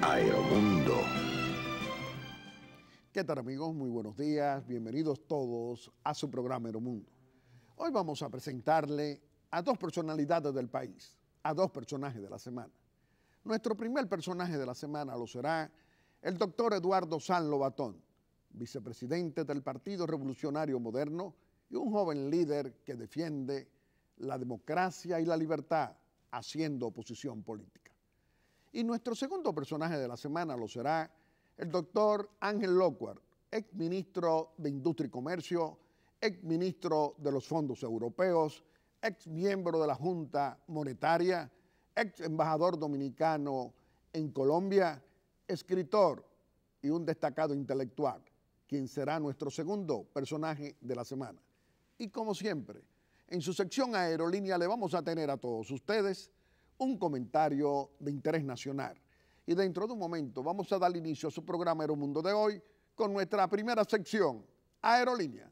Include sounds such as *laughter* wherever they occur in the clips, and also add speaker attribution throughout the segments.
Speaker 1: Aeromundo. ¿Qué tal amigos? Muy buenos días. Bienvenidos todos a su programa Aeromundo. Hoy vamos a presentarle a dos personalidades del país, a dos personajes de la semana. Nuestro primer personaje de la semana lo será el doctor Eduardo San Lobatón, vicepresidente del Partido Revolucionario Moderno y un joven líder que defiende la democracia y la libertad haciendo oposición política. Y nuestro segundo personaje de la semana lo será el doctor Ángel Lockhart, ex ministro de Industria y Comercio, ex ministro de los Fondos Europeos, ex miembro de la Junta Monetaria, ex embajador dominicano en Colombia, escritor y un destacado intelectual, quien será nuestro segundo personaje de la semana. Y como siempre, en su sección aerolínea le vamos a tener a todos ustedes un comentario de interés nacional. Y dentro de un momento vamos a dar inicio a su programa Aeromundo de hoy con nuestra primera sección, Aerolínea.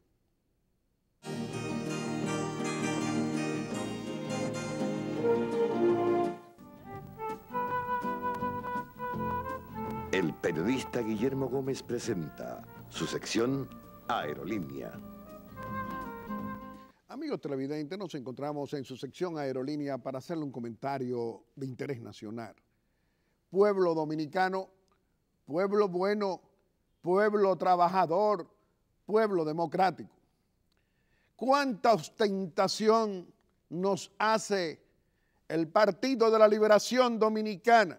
Speaker 1: El periodista Guillermo Gómez presenta su sección Aerolínea. Amigos televidentes, nos encontramos en su sección aerolínea para hacerle un comentario de interés nacional. Pueblo dominicano, pueblo bueno, pueblo trabajador, pueblo democrático. ¿Cuánta ostentación nos hace el Partido de la Liberación Dominicana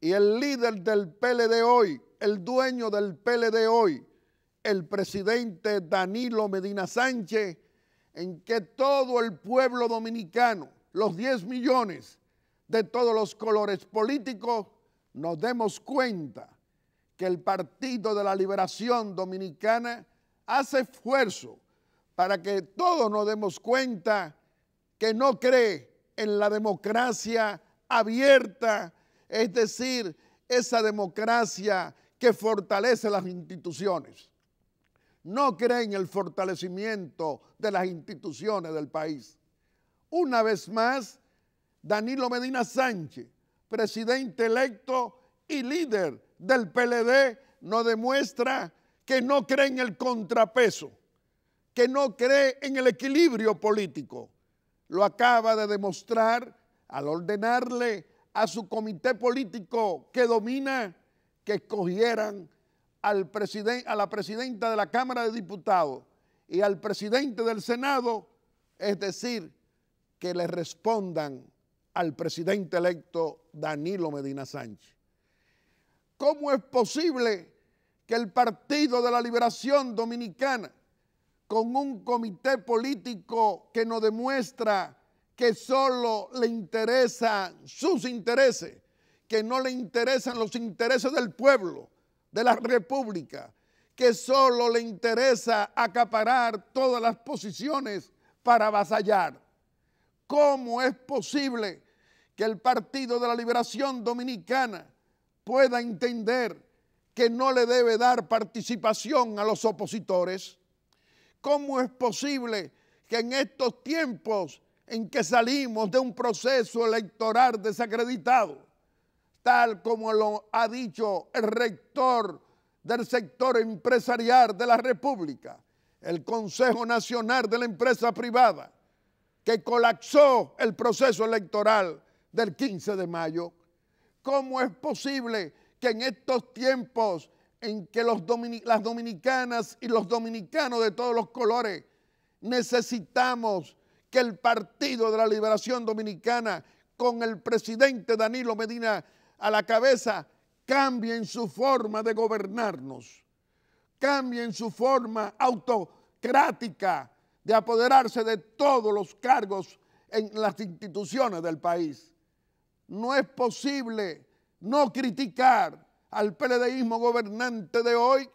Speaker 1: y el líder del PLD hoy, el dueño del PLD hoy, el presidente Danilo Medina Sánchez? en que todo el pueblo dominicano, los 10 millones de todos los colores políticos, nos demos cuenta que el Partido de la Liberación Dominicana hace esfuerzo para que todos nos demos cuenta que no cree en la democracia abierta, es decir, esa democracia que fortalece las instituciones no cree en el fortalecimiento de las instituciones del país. Una vez más, Danilo Medina Sánchez, presidente electo y líder del PLD, nos demuestra que no cree en el contrapeso, que no cree en el equilibrio político. Lo acaba de demostrar al ordenarle a su comité político que domina que escogieran a la presidenta de la Cámara de Diputados y al presidente del Senado, es decir, que le respondan al presidente electo Danilo Medina Sánchez. ¿Cómo es posible que el Partido de la Liberación Dominicana, con un comité político que nos demuestra que solo le interesan sus intereses, que no le interesan los intereses del pueblo, de la República que solo le interesa acaparar todas las posiciones para avasallar. ¿Cómo es posible que el Partido de la Liberación Dominicana pueda entender que no le debe dar participación a los opositores? ¿Cómo es posible que en estos tiempos en que salimos de un proceso electoral desacreditado, tal como lo ha dicho el rector del sector empresarial de la República, el Consejo Nacional de la Empresa Privada, que colapsó el proceso electoral del 15 de mayo. ¿Cómo es posible que en estos tiempos en que las dominicanas y los dominicanos de todos los colores necesitamos que el Partido de la Liberación Dominicana con el presidente Danilo Medina a la cabeza, cambien su forma de gobernarnos, cambien su forma autocrática de apoderarse de todos los cargos en las instituciones del país. No es posible no criticar al peledeísmo gobernante de hoy,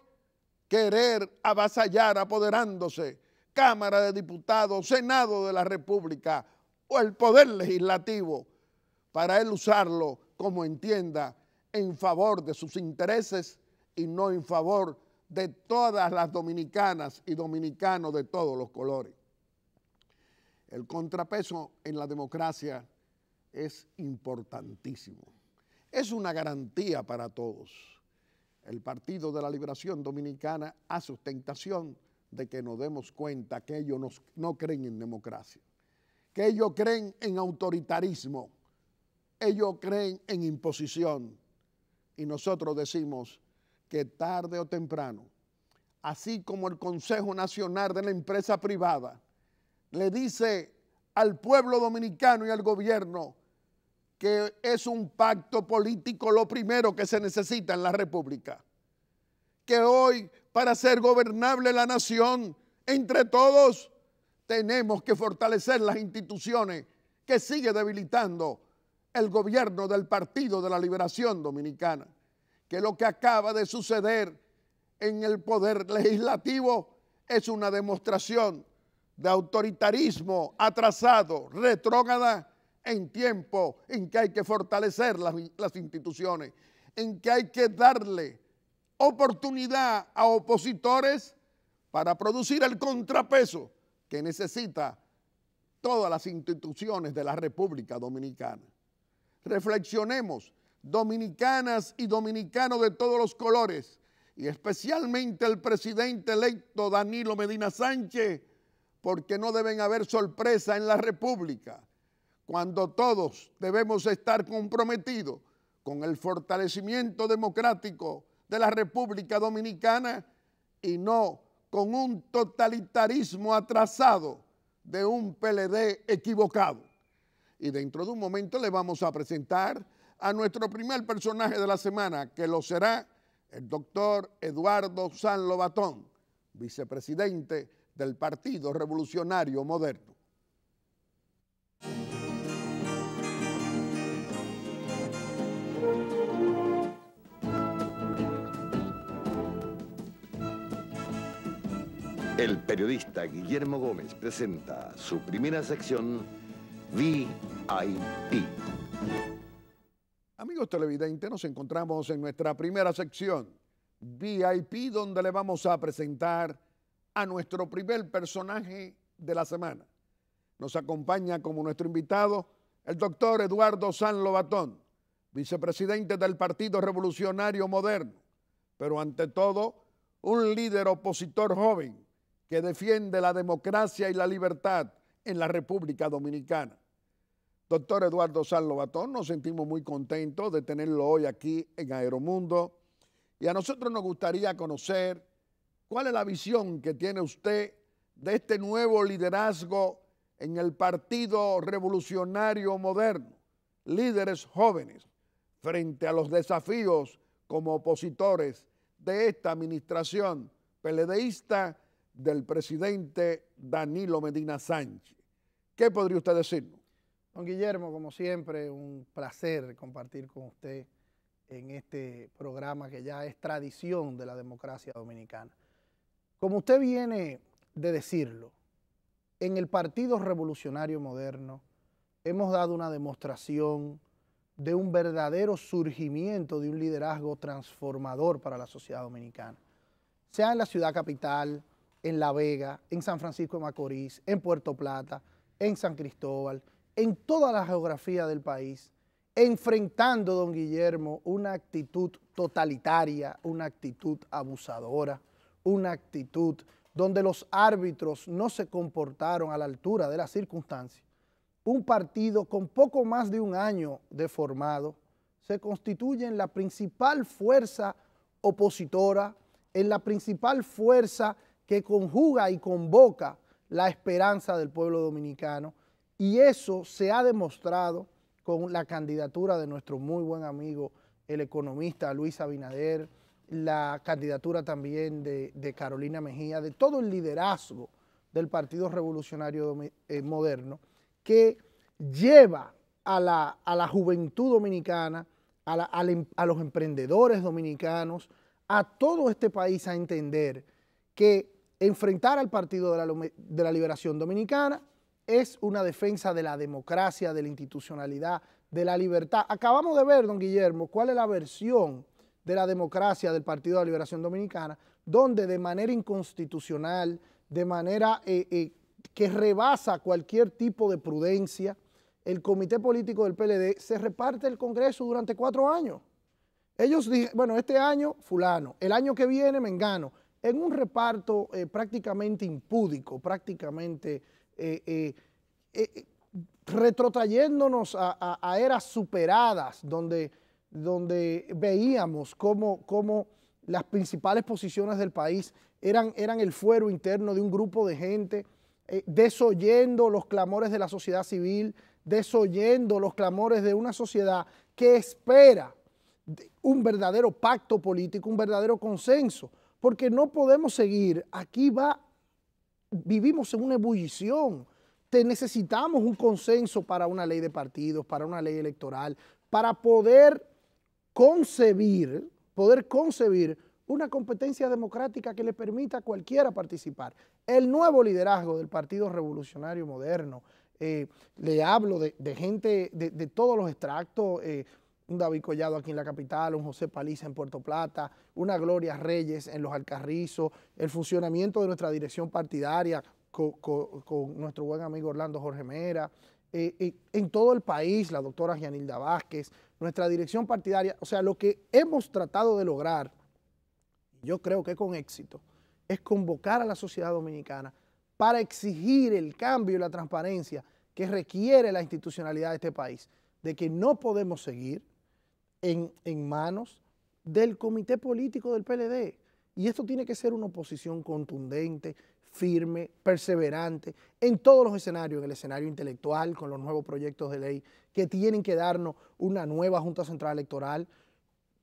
Speaker 1: querer avasallar apoderándose Cámara de Diputados, Senado de la República o el Poder Legislativo para él usarlo como entienda en favor de sus intereses y no en favor de todas las dominicanas y dominicanos de todos los colores. El contrapeso en la democracia es importantísimo. Es una garantía para todos. El Partido de la Liberación Dominicana hace ostentación de que nos demos cuenta que ellos no creen en democracia, que ellos creen en autoritarismo, ellos creen en imposición y nosotros decimos que tarde o temprano, así como el Consejo Nacional de la Empresa Privada le dice al pueblo dominicano y al gobierno que es un pacto político lo primero que se necesita en la República, que hoy para ser gobernable la nación, entre todos, tenemos que fortalecer las instituciones que sigue debilitando el gobierno del Partido de la Liberación Dominicana, que lo que acaba de suceder en el poder legislativo es una demostración de autoritarismo atrasado, retrógrada, en tiempo en que hay que fortalecer las, las instituciones, en que hay que darle oportunidad a opositores para producir el contrapeso que necesita todas las instituciones de la República Dominicana. Reflexionemos, dominicanas y dominicanos de todos los colores, y especialmente el presidente electo Danilo Medina Sánchez, porque no deben haber sorpresa en la República, cuando todos debemos estar comprometidos con el fortalecimiento democrático de la República Dominicana y no con un totalitarismo atrasado de un PLD equivocado. Y dentro de un momento le vamos a presentar a nuestro primer personaje de la semana, que lo será el doctor Eduardo San Lobatón, vicepresidente del Partido Revolucionario Moderno. El periodista Guillermo Gómez presenta su primera sección VIP. Amigos televidentes, nos encontramos en nuestra primera sección VIP donde le vamos a presentar a nuestro primer personaje de la semana. Nos acompaña como nuestro invitado el doctor Eduardo San Lobatón, vicepresidente del Partido Revolucionario Moderno, pero ante todo un líder opositor joven que defiende la democracia y la libertad en la República Dominicana. Doctor Eduardo Batón, nos sentimos muy contentos de tenerlo hoy aquí en Aeromundo. Y a nosotros nos gustaría conocer cuál es la visión que tiene usted de este nuevo liderazgo en el Partido Revolucionario Moderno, líderes jóvenes, frente a los desafíos como opositores de esta administración peledeísta del presidente Danilo Medina Sánchez. ¿Qué podría usted decirnos?
Speaker 2: Don Guillermo, como siempre, un placer compartir con usted en este programa que ya es tradición de la democracia dominicana. Como usted viene de decirlo, en el Partido Revolucionario Moderno hemos dado una demostración de un verdadero surgimiento de un liderazgo transformador para la sociedad dominicana, sea en la ciudad capital, en La Vega, en San Francisco de Macorís, en Puerto Plata, en San Cristóbal, en toda la geografía del país, enfrentando, don Guillermo, una actitud totalitaria, una actitud abusadora, una actitud donde los árbitros no se comportaron a la altura de las circunstancias. Un partido con poco más de un año de formado se constituye en la principal fuerza opositora, en la principal fuerza que conjuga y convoca la esperanza del pueblo dominicano y eso se ha demostrado con la candidatura de nuestro muy buen amigo, el economista Luis Abinader, la candidatura también de, Carolina Mejía, de todo el liderazgo del Partido Revolucionario eh, Moderno, que lleva a la, juventud dominicana, em, a, los emprendedores dominicanos, a todo este país a entender que enfrentar al Partido de la Liberación Dominicana es una defensa de la democracia, de la institucionalidad, de la libertad. Acabamos de ver, don Guillermo, cuál es la versión de la democracia del Partido de la Liberación Dominicana, donde de manera inconstitucional, de manera eh, eh, que rebasa cualquier tipo de prudencia, el comité político del PLD se reparte el Congreso durante cuatro años. Ellos dijeron, bueno, este año fulano, el año que viene mengano, en un reparto eh, prácticamente impúdico, prácticamente eh, eh, eh, retrotrayéndonos a, eras superadas, donde, donde veíamos cómo, cómo, las principales posiciones del país eran, eran, el fuero interno de un grupo de gente, desoyendo los clamores de la sociedad civil, desoyendo los clamores de una sociedad que espera un verdadero pacto político, un verdadero consenso, porque no podemos seguir, aquí va vivimos en una ebullición. Te necesitamos un consenso para una ley de partidos, para una ley electoral, para poder concebir, poder concebir una competencia democrática que le permita a cualquiera participar. El nuevo liderazgo del Partido Revolucionario Moderno, eh, le hablo de, gente de, todos los extractos eh, un David Collado aquí en la capital, un José Paliza en Puerto Plata, una Gloria Reyes en Los Alcarrizos, el funcionamiento de nuestra dirección partidaria con, nuestro buen amigo Orlando Jorge Mera, eh, eh, en todo el país, la doctora Gianilda Vázquez, nuestra dirección partidaria, o sea, lo que hemos tratado de lograr, yo creo que con éxito, es convocar a la sociedad dominicana para exigir el cambio y la transparencia que requiere la institucionalidad de este país, de que no podemos seguir en, manos del comité político del PLD. Y esto tiene que ser una oposición contundente, firme, perseverante, en todos los escenarios, en el escenario intelectual, con los nuevos proyectos de ley que tienen que darnos una nueva Junta Central Electoral,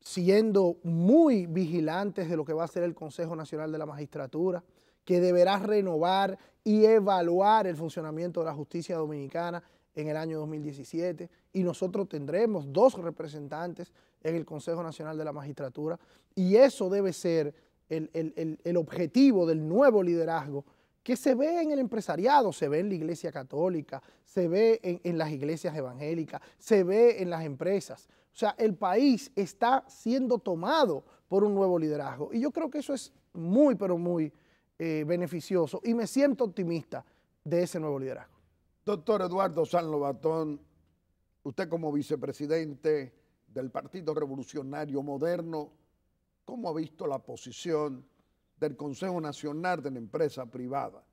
Speaker 2: siendo muy vigilantes de lo que va a ser el Consejo Nacional de la Magistratura, que deberá renovar y evaluar el funcionamiento de la justicia dominicana en el año 2017 y nosotros tendremos dos representantes en el Consejo Nacional de la Magistratura y eso debe ser el, objetivo del nuevo liderazgo que se ve en el empresariado, se ve en la iglesia católica, se ve en, las iglesias evangélicas, se ve en las empresas. O sea, el país está siendo tomado por un nuevo liderazgo y yo creo que eso es muy, pero muy eh, beneficioso
Speaker 1: y me siento optimista de ese nuevo liderazgo. Doctor Eduardo Lobatón, usted como vicepresidente del Partido Revolucionario Moderno, ¿cómo ha visto la posición del Consejo Nacional de la Empresa Privada?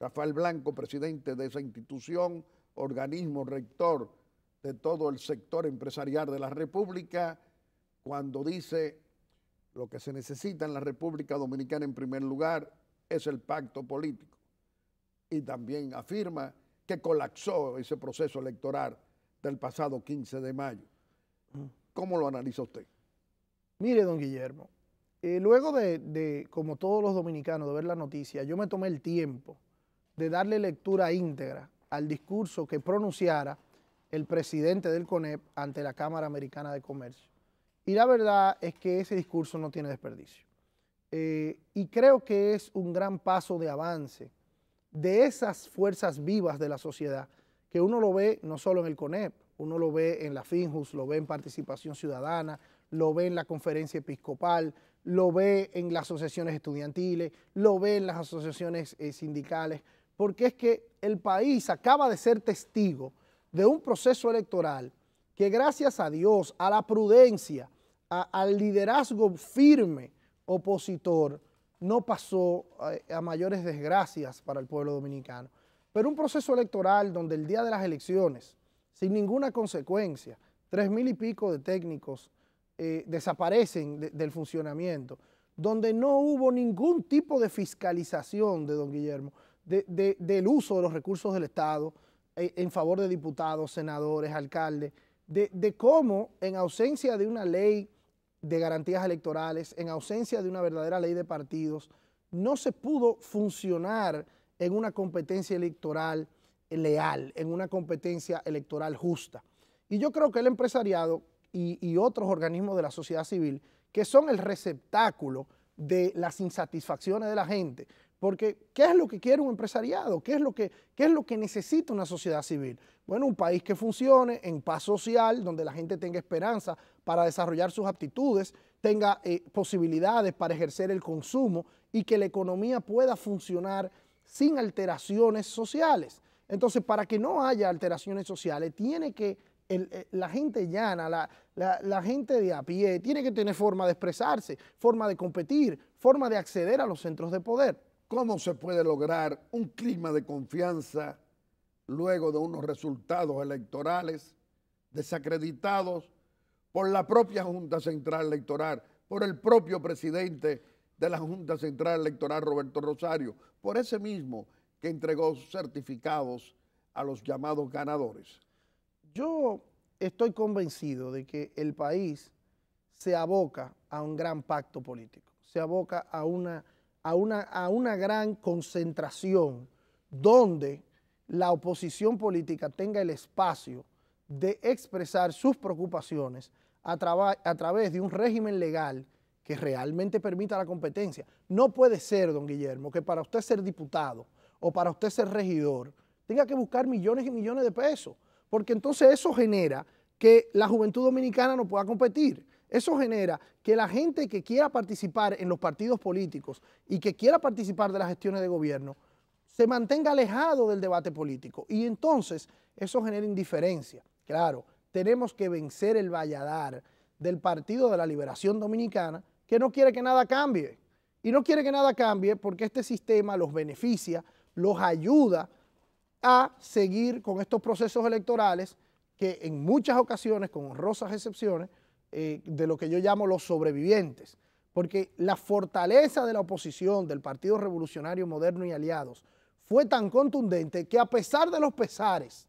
Speaker 1: Rafael Blanco, presidente de esa institución, organismo rector de todo el sector empresarial de la República, cuando dice lo que se necesita en la República Dominicana en primer lugar es el pacto político. Y también afirma que colapsó ese proceso electoral del pasado 15 de mayo. ¿Cómo lo analiza usted? Mire,
Speaker 2: don Guillermo, eh, luego de, como todos los dominicanos, de ver la noticia, yo me tomé el tiempo de darle lectura íntegra al discurso que pronunciara el presidente del CONEP ante la Cámara Americana de Comercio. Y la verdad es que ese discurso no tiene desperdicio. Eh, y creo que es un gran paso de avance de esas fuerzas vivas de la sociedad, que uno lo ve no solo en el CONEP, uno lo ve en la FINJUS, lo ve en Participación Ciudadana, lo ve en la Conferencia Episcopal, lo ve en las asociaciones estudiantiles, lo ve en las asociaciones eh, sindicales, porque es que el país acaba de ser testigo de un proceso electoral que gracias a Dios, a la prudencia, al liderazgo firme opositor, no pasó a, mayores desgracias para el pueblo dominicano. Pero un proceso electoral donde el día de las elecciones, sin ninguna consecuencia, tres mil y pico de técnicos eh, desaparecen del funcionamiento, donde no hubo ningún tipo de fiscalización de don Guillermo, del uso de los recursos del Estado eh, en favor de diputados, senadores, alcaldes, de, cómo en ausencia de una ley de garantías electorales, en ausencia de una verdadera ley de partidos, no se pudo funcionar en una competencia electoral leal, en una competencia electoral justa. Y yo creo que el empresariado y, otros organismos de la sociedad civil, que son el receptáculo de las insatisfacciones de la gente, porque, ¿qué es lo que quiere un empresariado? ¿Qué es lo que, es lo que necesita una sociedad civil? Bueno, un país que funcione en paz social, donde la gente tenga esperanza para desarrollar sus aptitudes, tenga eh, posibilidades para ejercer el consumo y que la economía pueda funcionar sin alteraciones sociales. Entonces, para que no haya alteraciones sociales, tiene que eh, la gente llana, la, la, gente de a pie, tiene que tener forma de
Speaker 1: expresarse, forma de competir, forma de acceder a los centros de poder. ¿Cómo se puede lograr un clima de confianza luego de unos resultados electorales desacreditados por la propia Junta Central Electoral, por el propio presidente de la Junta Central Electoral, Roberto Rosario, por ese mismo que entregó certificados a los llamados ganadores?
Speaker 2: Yo estoy convencido de que el país se aboca a un gran pacto político, se aboca a una a una, a una gran concentración donde la oposición política tenga el espacio de expresar sus preocupaciones a, a través de un régimen legal que realmente permita la competencia. No puede ser, don Guillermo, que para usted ser diputado o para usted ser regidor tenga que buscar millones y millones de pesos, porque entonces eso genera que la juventud dominicana no pueda competir. Eso genera que la gente que quiera participar en los partidos políticos y que quiera participar de las gestiones de gobierno se mantenga alejado del debate político. Y entonces eso genera indiferencia. Claro, tenemos que vencer el valladar del Partido de la Liberación Dominicana que no quiere que nada cambie. Y no quiere que nada cambie porque este sistema los beneficia, los ayuda a seguir con estos procesos electorales que en muchas ocasiones, con honrosas excepciones, eh, de lo que yo llamo los sobrevivientes, porque la fortaleza de la oposición del Partido Revolucionario Moderno y Aliados fue tan contundente que a pesar de los pesares,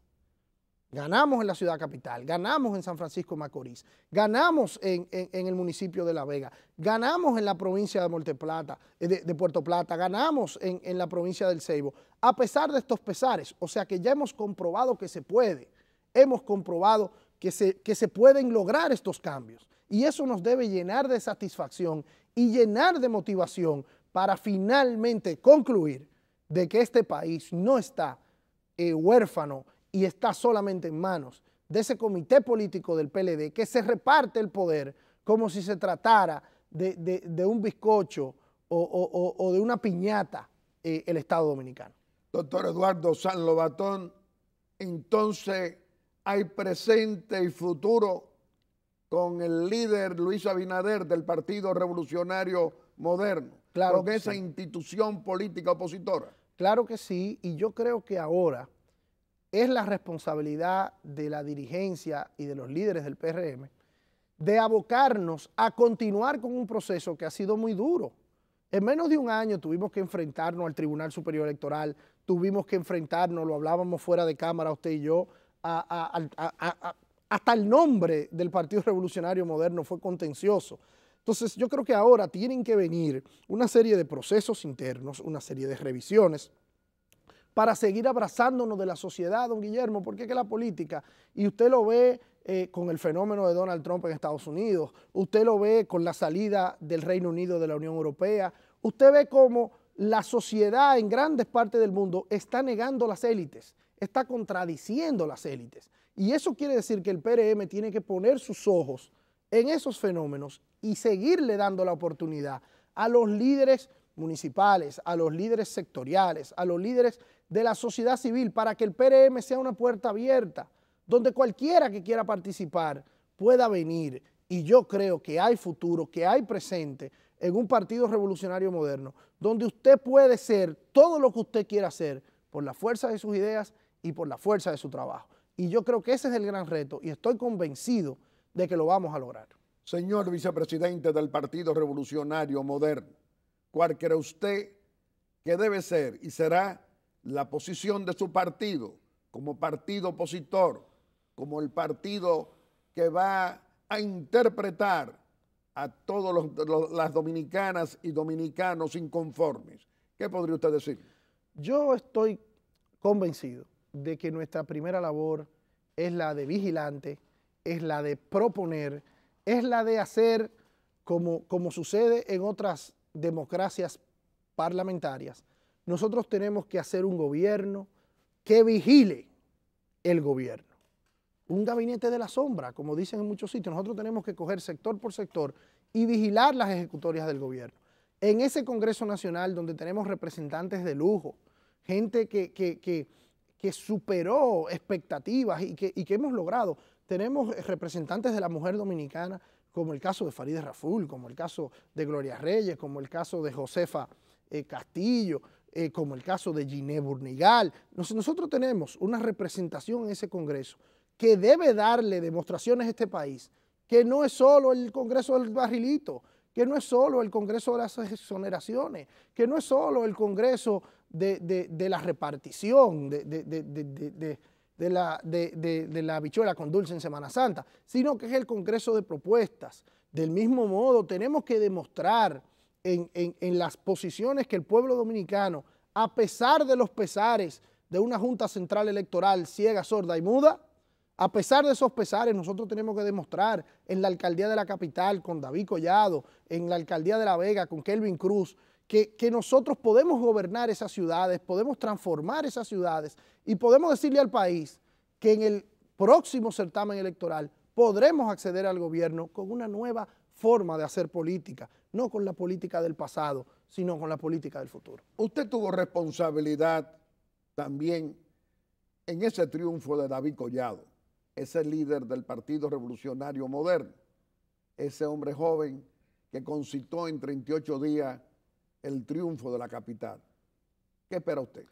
Speaker 2: ganamos en la ciudad capital, ganamos en San Francisco Macorís, ganamos en, el municipio de La Vega, ganamos en la provincia eh, de, de, Puerto Plata, ganamos en, en la provincia del Ceibo, a pesar de estos pesares, o sea que ya hemos comprobado que se puede, hemos comprobado que se, pueden lograr estos cambios. Y eso nos debe llenar de satisfacción y llenar de motivación para finalmente concluir de que este país no está eh, huérfano y está solamente en manos de ese comité político del PLD que se reparte el poder como si se tratara de, un bizcocho o, de una piñata eh, el Estado
Speaker 1: Dominicano. Doctor Eduardo San Lobatón, entonces hay presente y futuro con el líder Luis Abinader del Partido Revolucionario Moderno, claro con esa institución política opositora. Claro que sí, y yo creo que ahora es la responsabilidad de la
Speaker 2: dirigencia y de los líderes del PRM de abocarnos a continuar con un proceso que ha sido muy duro. En menos de un año tuvimos que enfrentarnos al Tribunal Superior Electoral, tuvimos que enfrentarnos, lo hablábamos fuera de cámara usted y yo, hasta el nombre del Partido Revolucionario Moderno fue contencioso. Entonces yo creo que ahora tienen que venir una serie de procesos internos, una serie de revisiones para seguir abrazándonos de la sociedad, don Guillermo, porque es que la política, y usted lo ve eh, con el fenómeno de Donald Trump en Estados Unidos, usted lo ve con la salida del Reino Unido de la Unión Europea, usted ve cómo la sociedad en grandes partes del mundo está negando las élites, está contradiciendo las élites. Y eso quiere decir que el PRM tiene que poner sus ojos en esos fenómenos y seguirle dando la oportunidad a los líderes municipales, a los líderes sectoriales, a los líderes de la sociedad civil, para que el PRM sea una puerta abierta, donde cualquiera que quiera participar pueda venir. Y yo creo que hay futuro, que hay presente en un partido revolucionario moderno, donde usted puede ser todo lo que usted quiera ser por la fuerza de sus ideas y por la fuerza de su trabajo. Y yo creo que ese es el gran
Speaker 1: reto y estoy convencido de que lo vamos a lograr. Señor vicepresidente del Partido Revolucionario Moderno, ¿cuál cree usted que debe ser y será la posición de su partido como partido opositor, como el partido que va a interpretar a todas las dominicanas y dominicanos inconformes? ¿Qué podría usted decir? Yo estoy convencido de que nuestra primera labor es la de
Speaker 2: vigilante, es la de proponer, es la de hacer como, como sucede en otras democracias parlamentarias. Nosotros tenemos que hacer un gobierno que vigile el gobierno. Un gabinete de la sombra, como dicen en muchos sitios. Nosotros tenemos que coger sector por sector y vigilar las ejecutorias del gobierno. En ese Congreso Nacional donde tenemos representantes de lujo, gente que, que que superó expectativas y que, hemos logrado. Tenemos representantes de la mujer dominicana, como el caso de Farideh Raful, como el caso de Gloria Reyes, como el caso de Josefa eh, Castillo, eh, como el caso de Giné Burnigal. nosotros tenemos una representación en ese Congreso que debe darle demostraciones a este país, que no es solo el Congreso del Barrilito, que no es solo el Congreso de las Exoneraciones, que no es solo el Congreso de, la repartición de, la, de la bichuela con dulce en Semana Santa, sino que es el Congreso de Propuestas. Del mismo modo, tenemos que demostrar en, en las posiciones que el pueblo dominicano, a pesar de los pesares de una Junta Central Electoral ciega, sorda y muda, a pesar de esos pesares, nosotros tenemos que demostrar en la alcaldía de la capital con David Collado, en la alcaldía de La Vega con Kelvin Cruz, que, nosotros podemos gobernar esas ciudades, podemos transformar esas ciudades y podemos decirle al país que en el próximo certamen electoral podremos acceder al gobierno con una nueva forma de hacer política,
Speaker 1: no con la política del pasado, sino con la política del futuro. Usted tuvo responsabilidad también en ese triunfo de David Collado, ese líder del Partido Revolucionario Moderno, ese hombre joven que concitó en 38 días el triunfo de la capital. ¿Qué espera
Speaker 2: usted?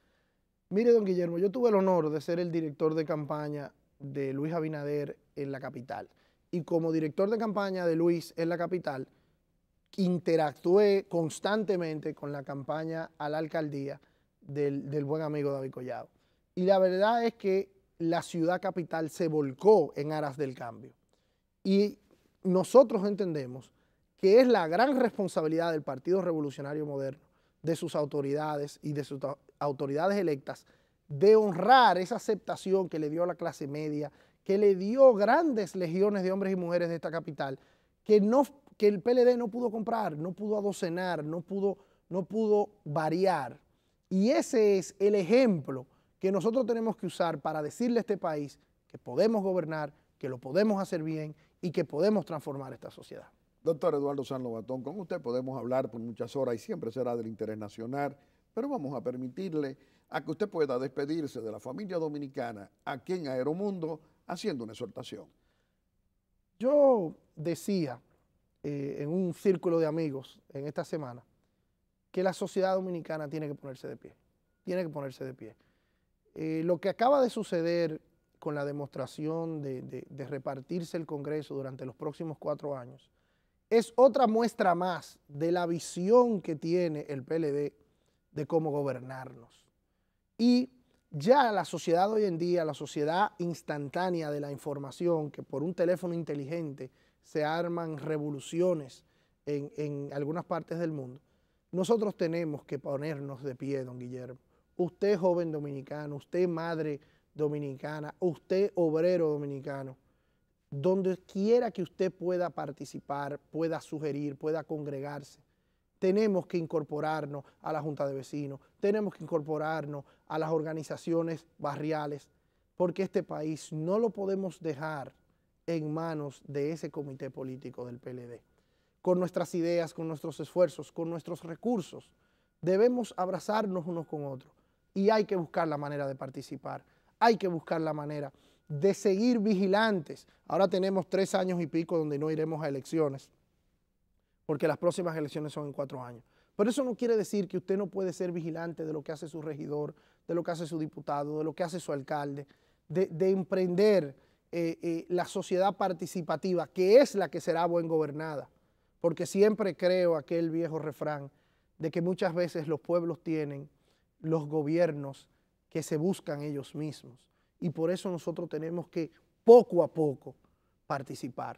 Speaker 2: Mire, don Guillermo, yo tuve el honor de ser el director de campaña de Luis Abinader en la capital. Y como director de campaña de Luis en la capital, interactué constantemente con la campaña a la alcaldía del, del buen amigo David Collado. Y la verdad es que la ciudad capital se volcó en aras del cambio. Y nosotros entendemos que es la gran responsabilidad del Partido Revolucionario Moderno, de sus autoridades y de sus autoridades electas, de honrar esa aceptación que le dio a la clase media, que le dio grandes legiones de hombres y mujeres de esta capital, que, no, que el PLD no pudo comprar, no pudo adocenar, no pudo, no pudo variar. Y ese es el ejemplo que nosotros tenemos que usar para decirle a este país que podemos gobernar, que lo podemos hacer bien y que podemos transformar esta sociedad.
Speaker 1: Doctor Eduardo San Lobatón, con usted podemos hablar por muchas horas y siempre será del interés nacional, pero vamos a permitirle a que usted pueda despedirse de la familia dominicana aquí en Aeromundo haciendo una exhortación. Yo decía eh, en un círculo
Speaker 2: de amigos en esta semana que la sociedad dominicana tiene que ponerse de pie, tiene que ponerse de pie. Eh, lo que acaba de suceder con la demostración de repartirse el Congreso durante los próximos cuatro años, es otra muestra más de la visión que tiene el PLD de cómo gobernarnos. Y ya la sociedad hoy en día, la sociedad instantánea de la información, que por un teléfono inteligente se arman revoluciones en algunas partes del mundo, nosotros tenemos que ponernos de pie, don Guillermo. Usted joven dominicano, usted madre dominicana, usted obrero dominicano, donde quiera que usted pueda participar, pueda sugerir, pueda congregarse, tenemos que incorporarnos a la Junta de Vecinos, tenemos que incorporarnos a las organizaciones barriales, porque este país no lo podemos dejar en manos de ese comité político del PLD. Con nuestras ideas, con nuestros esfuerzos, con nuestros recursos, debemos abrazarnos unos con otros y hay que buscar la manera de participar, hay que buscar la manera de seguir vigilantes. Ahora tenemos tres años y pico donde no iremos a elecciones, porque las próximas elecciones son en cuatro años. Pero eso no quiere decir que usted no puede ser vigilante de lo que hace su regidor, de lo que hace su diputado, de lo que hace su alcalde, de, emprender eh, eh, la sociedad participativa, que es la que será buen gobernada. Porque siempre creo aquel viejo refrán de que muchas veces los pueblos tienen los gobiernos que se buscan ellos mismos y por eso nosotros tenemos que poco a poco participar.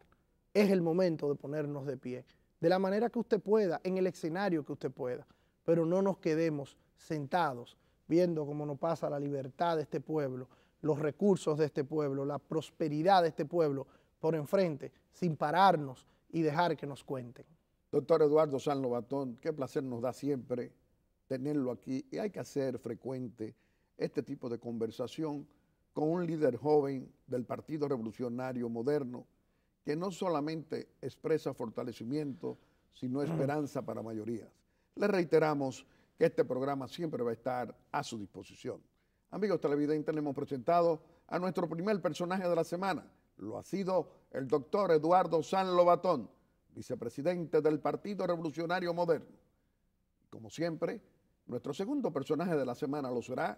Speaker 2: Es el momento de ponernos de pie, de la manera que usted pueda, en el escenario que usted pueda, pero no nos quedemos sentados viendo cómo nos pasa la libertad de este pueblo, los recursos de este pueblo, la prosperidad de este pueblo por enfrente, sin pararnos y dejar que nos cuenten.
Speaker 1: Doctor Eduardo San Lobatón, qué placer nos da siempre tenerlo aquí y hay que hacer frecuente este tipo de conversación con un líder joven del Partido Revolucionario Moderno que no solamente expresa fortalecimiento, sino mm. esperanza para mayorías. Le reiteramos que este programa siempre va a estar a su disposición. Amigos televidentes, le hemos presentado a nuestro primer personaje de la semana. Lo ha sido el doctor Eduardo San Lobatón, vicepresidente del Partido Revolucionario Moderno. Como siempre, nuestro segundo personaje de la semana lo será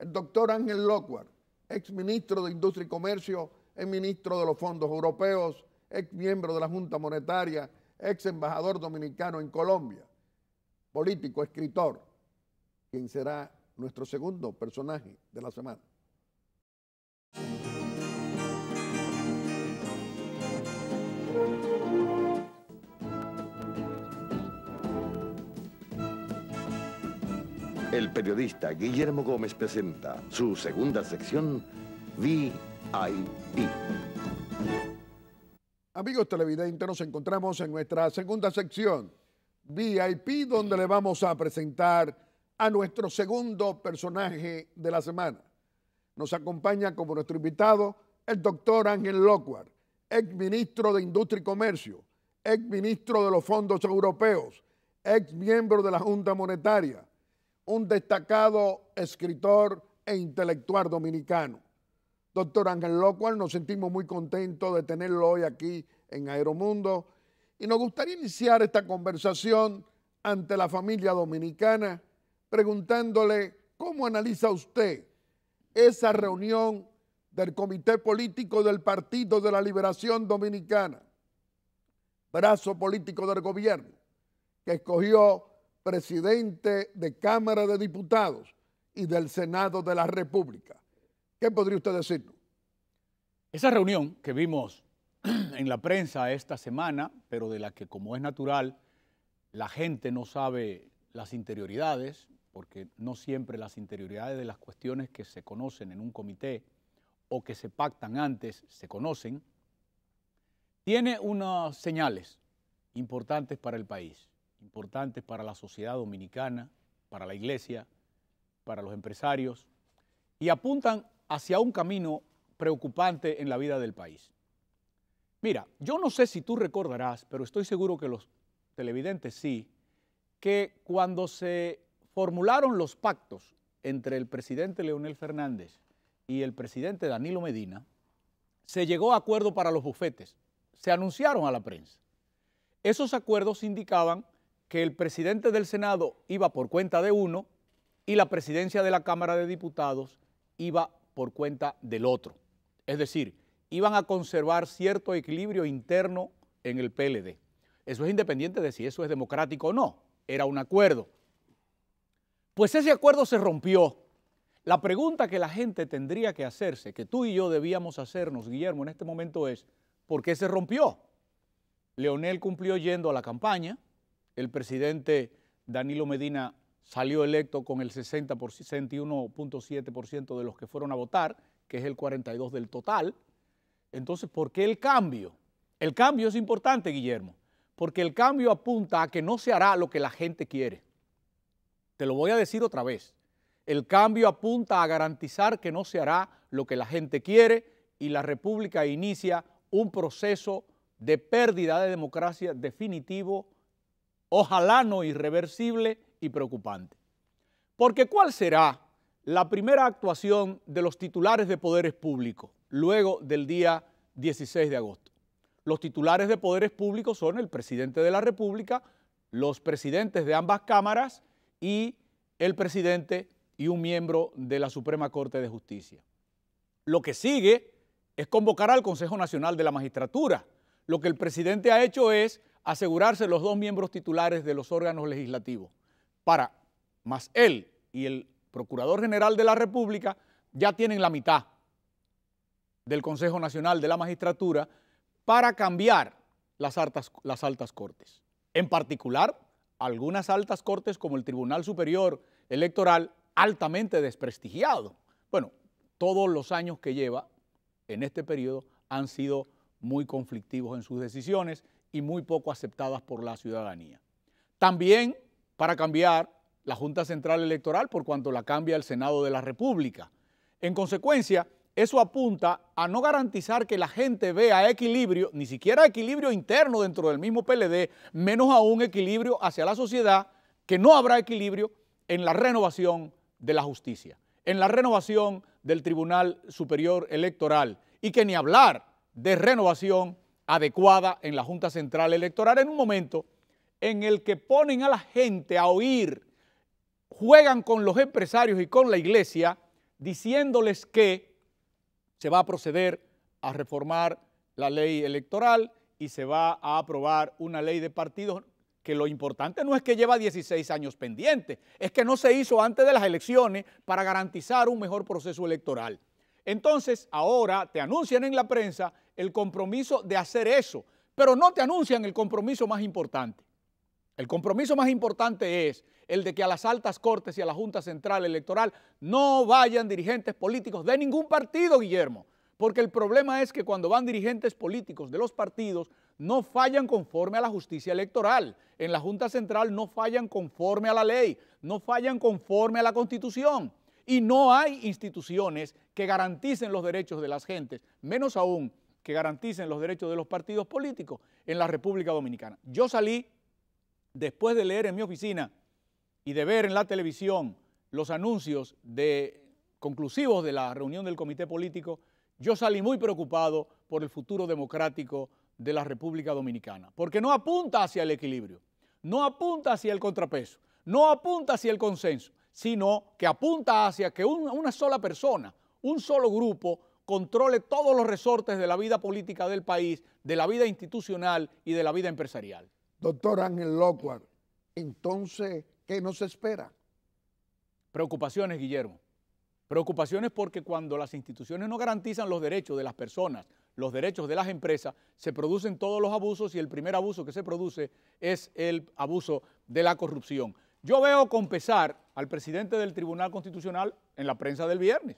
Speaker 1: el doctor Ángel Lockhart, ex ministro de Industria y Comercio, ex ministro de los fondos europeos, ex miembro de la Junta Monetaria, ex embajador dominicano en Colombia, político, escritor, quien será nuestro segundo personaje de la semana. El periodista Guillermo Gómez presenta su segunda sección, VIP. Amigos televidentes, nos encontramos en nuestra segunda sección, VIP, donde le vamos a presentar a nuestro segundo personaje de la semana. Nos acompaña como nuestro invitado el doctor Ángel Locuar, ex ministro de Industria y Comercio, ex ministro de los fondos europeos, ex miembro de la Junta Monetaria, un destacado escritor e intelectual dominicano. Doctor Ángel Locual, nos sentimos muy contentos de tenerlo hoy aquí en Aeromundo y nos gustaría iniciar esta conversación ante la familia dominicana preguntándole cómo analiza usted esa reunión del Comité Político del Partido de la Liberación Dominicana, brazo político del gobierno, que escogió presidente de Cámara de Diputados y
Speaker 3: del Senado de la República. ¿Qué podría usted decirnos? Esa reunión que vimos en la prensa esta semana, pero de la que como es natural, la gente no sabe las interioridades, porque no siempre las interioridades de las cuestiones que se conocen en un comité o que se pactan antes se conocen, tiene unas señales importantes para el país importantes para la sociedad dominicana, para la iglesia, para los empresarios, y apuntan hacia un camino preocupante en la vida del país. Mira, yo no sé si tú recordarás, pero estoy seguro que los televidentes sí, que cuando se formularon los pactos entre el presidente Leonel Fernández y el presidente Danilo Medina, se llegó a acuerdo para los bufetes, se anunciaron a la prensa. Esos acuerdos indicaban que el presidente del Senado iba por cuenta de uno y la presidencia de la Cámara de Diputados iba por cuenta del otro. Es decir, iban a conservar cierto equilibrio interno en el PLD. Eso es independiente de si eso es democrático o no. Era un acuerdo. Pues ese acuerdo se rompió. La pregunta que la gente tendría que hacerse, que tú y yo debíamos hacernos, Guillermo, en este momento es, ¿por qué se rompió? Leonel cumplió yendo a la campaña, el presidente Danilo Medina salió electo con el 61.7% de los que fueron a votar, que es el 42 del total. Entonces, ¿por qué el cambio? El cambio es importante, Guillermo, porque el cambio apunta a que no se hará lo que la gente quiere. Te lo voy a decir otra vez. El cambio apunta a garantizar que no se hará lo que la gente quiere y la República inicia un proceso de pérdida de democracia definitivo ojalá no irreversible y preocupante. Porque ¿cuál será la primera actuación de los titulares de poderes públicos luego del día 16 de agosto? Los titulares de poderes públicos son el presidente de la República, los presidentes de ambas cámaras y el presidente y un miembro de la Suprema Corte de Justicia. Lo que sigue es convocar al Consejo Nacional de la Magistratura, lo que el presidente ha hecho es asegurarse los dos miembros titulares de los órganos legislativos para, más él y el Procurador General de la República, ya tienen la mitad del Consejo Nacional de la Magistratura para cambiar las altas, cortes. En particular, algunas altas cortes como el Tribunal Superior Electoral, altamente desprestigiado. Bueno, todos los años que lleva en este periodo han sido muy conflictivos en sus decisiones y muy poco aceptadas por la ciudadanía. También para cambiar la Junta Central Electoral por cuanto la cambia el Senado de la República. En consecuencia, eso apunta a no garantizar que la gente vea equilibrio, ni siquiera equilibrio interno dentro del mismo PLD, menos aún equilibrio hacia la sociedad, que no habrá equilibrio en la renovación de la justicia, en la renovación del Tribunal Superior Electoral y que ni hablar de renovación adecuada en la Junta Central Electoral en un momento en el que ponen a la gente a oír, juegan con los empresarios y con la iglesia, diciéndoles que se va a proceder a reformar la ley electoral y se va a aprobar una ley de partidos que lo importante no es que lleva 16 años pendiente, es que no se hizo antes de las elecciones para garantizar un mejor proceso electoral. Entonces, ahora te anuncian en la prensa el compromiso de hacer eso, pero no te anuncian el compromiso más importante. El compromiso más importante es el de que a las altas cortes y a la Junta Central Electoral no vayan dirigentes políticos de ningún partido, Guillermo, porque el problema es que cuando van dirigentes políticos de los partidos no fallan conforme a la justicia electoral, en la Junta Central no fallan conforme a la ley, no fallan conforme a la Constitución. Y no hay instituciones que garanticen los derechos de las gentes, menos aún que garanticen los derechos de los partidos políticos en la República Dominicana. Yo salí, después de leer en mi oficina y de ver en la televisión los anuncios de, conclusivos de la reunión del comité político, yo salí muy preocupado por el futuro democrático de la República Dominicana, porque no apunta hacia el equilibrio, no apunta hacia el contrapeso, no apunta hacia el consenso, sino que apunta hacia que una sola persona, un solo grupo, controle todos los resortes de la vida política del país, de la vida institucional y de la vida empresarial.
Speaker 1: Doctor Ángel Locuar,
Speaker 3: entonces, ¿qué nos espera? Preocupaciones, Guillermo. Preocupaciones porque cuando las instituciones no garantizan los derechos de las personas, los derechos de las empresas, se producen todos los abusos y el primer abuso que se produce es el abuso de la corrupción. Yo veo con pesar al presidente del Tribunal Constitucional en la prensa del viernes.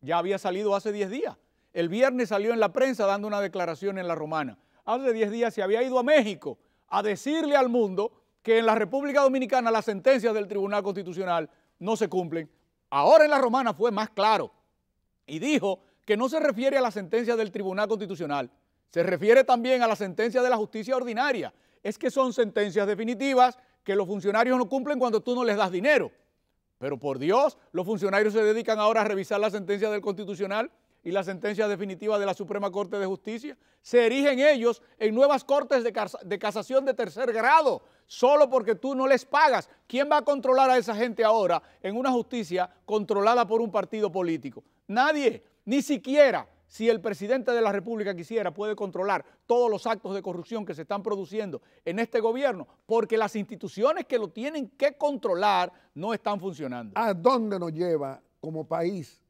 Speaker 3: Ya había salido hace 10 días. El viernes salió en la prensa dando una declaración en la romana. Hace 10 días se había ido a México a decirle al mundo que en la República Dominicana las sentencias del Tribunal Constitucional no se cumplen. Ahora en la romana fue más claro y dijo que no se refiere a la sentencia del Tribunal Constitucional, se refiere también a la sentencia de la justicia ordinaria. Es que son sentencias definitivas que los funcionarios no cumplen cuando tú no les das dinero. Pero por Dios, los funcionarios se dedican ahora a revisar la sentencia del Constitucional y la sentencia definitiva de la Suprema Corte de Justicia. Se erigen ellos en nuevas cortes de, de, casación de tercer grado, solo porque tú no les pagas. ¿Quién va a controlar a esa gente ahora en una justicia controlada por un partido político? Nadie, ni siquiera si el presidente de la República quisiera, puede controlar todos los actos de corrupción que se están produciendo en este gobierno, porque las instituciones que lo tienen que controlar no están funcionando. ¿A dónde nos lleva como país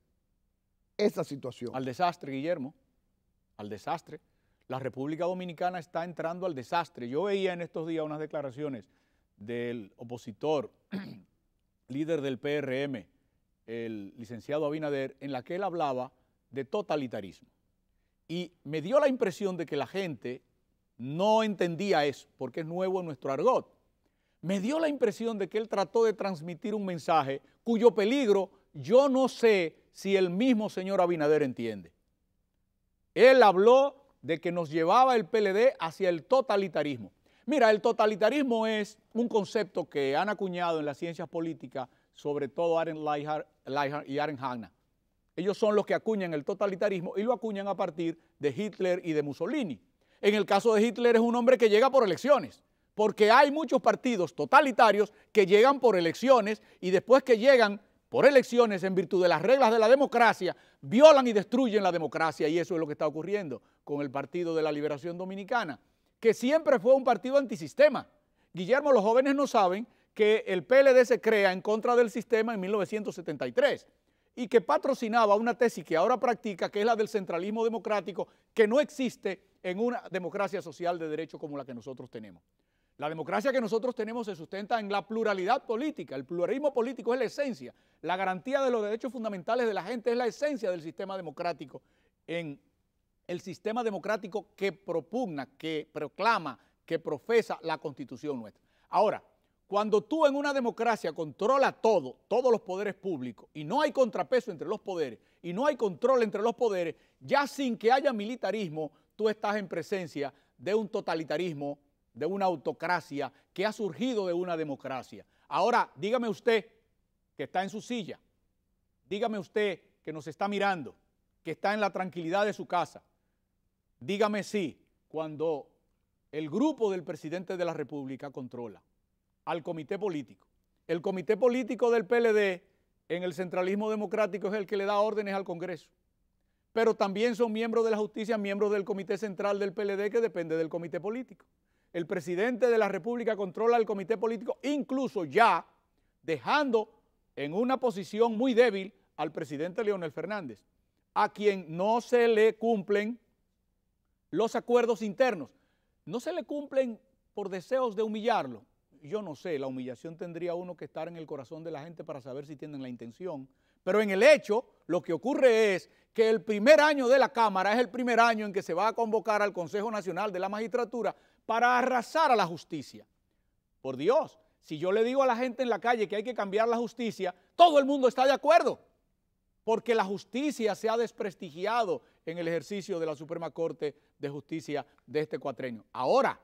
Speaker 3: esa situación? Al desastre, Guillermo, al desastre. La República Dominicana está entrando al desastre. Yo veía en estos días unas declaraciones del opositor, *clears throat* líder del PRM, el licenciado Abinader, en la que él hablaba de totalitarismo. Y me dio la impresión de que la gente no entendía eso, porque es nuevo en nuestro argot. Me dio la impresión de que él trató de transmitir un mensaje cuyo peligro yo no sé si el mismo señor Abinader entiende. Él habló de que nos llevaba el PLD hacia el totalitarismo. Mira, el totalitarismo es un concepto que han acuñado en las ciencias políticas, sobre todo Aaron Leihart y Aaron Hagna. Ellos son los que acuñan el totalitarismo y lo acuñan a partir de Hitler y de Mussolini. En el caso de Hitler es un hombre que llega por elecciones, porque hay muchos partidos totalitarios que llegan por elecciones y después que llegan por elecciones en virtud de las reglas de la democracia, violan y destruyen la democracia y eso es lo que está ocurriendo con el Partido de la Liberación Dominicana, que siempre fue un partido antisistema. Guillermo, los jóvenes no saben que el PLD se crea en contra del sistema en 1973 y que patrocinaba una tesis que ahora practica, que es la del centralismo democrático, que no existe en una democracia social de derecho como la que nosotros tenemos. La democracia que nosotros tenemos se sustenta en la pluralidad política. El pluralismo político es la esencia. La garantía de los derechos fundamentales de la gente es la esencia del sistema democrático. En el sistema democrático que propugna, que proclama, que profesa la constitución nuestra. Ahora, cuando tú en una democracia controla todo, todos los poderes públicos, y no hay contrapeso entre los poderes, y no hay control entre los poderes, ya sin que haya militarismo, tú estás en presencia de un totalitarismo, de una autocracia que ha surgido de una democracia. Ahora, dígame usted que está en su silla, dígame usted que nos está mirando, que está en la tranquilidad de su casa, dígame sí, cuando el grupo del presidente de la República controla al comité político. El comité político del PLD en el centralismo democrático es el que le da órdenes al Congreso, pero también son miembros de la justicia, miembros del comité central del PLD que depende del comité político. El presidente de la República controla el comité político, incluso ya dejando en una posición muy débil al presidente Leonel Fernández, a quien no se le cumplen los acuerdos internos. No se le cumplen por deseos de humillarlo, yo no sé, la humillación tendría uno que estar en el corazón de la gente para saber si tienen la intención. Pero en el hecho, lo que ocurre es que el primer año de la Cámara es el primer año en que se va a convocar al Consejo Nacional de la Magistratura para arrasar a la justicia. Por Dios, si yo le digo a la gente en la calle que hay que cambiar la justicia, todo el mundo está de acuerdo, porque la justicia se ha desprestigiado en el ejercicio de la Suprema Corte de Justicia de este cuatrenio. Ahora,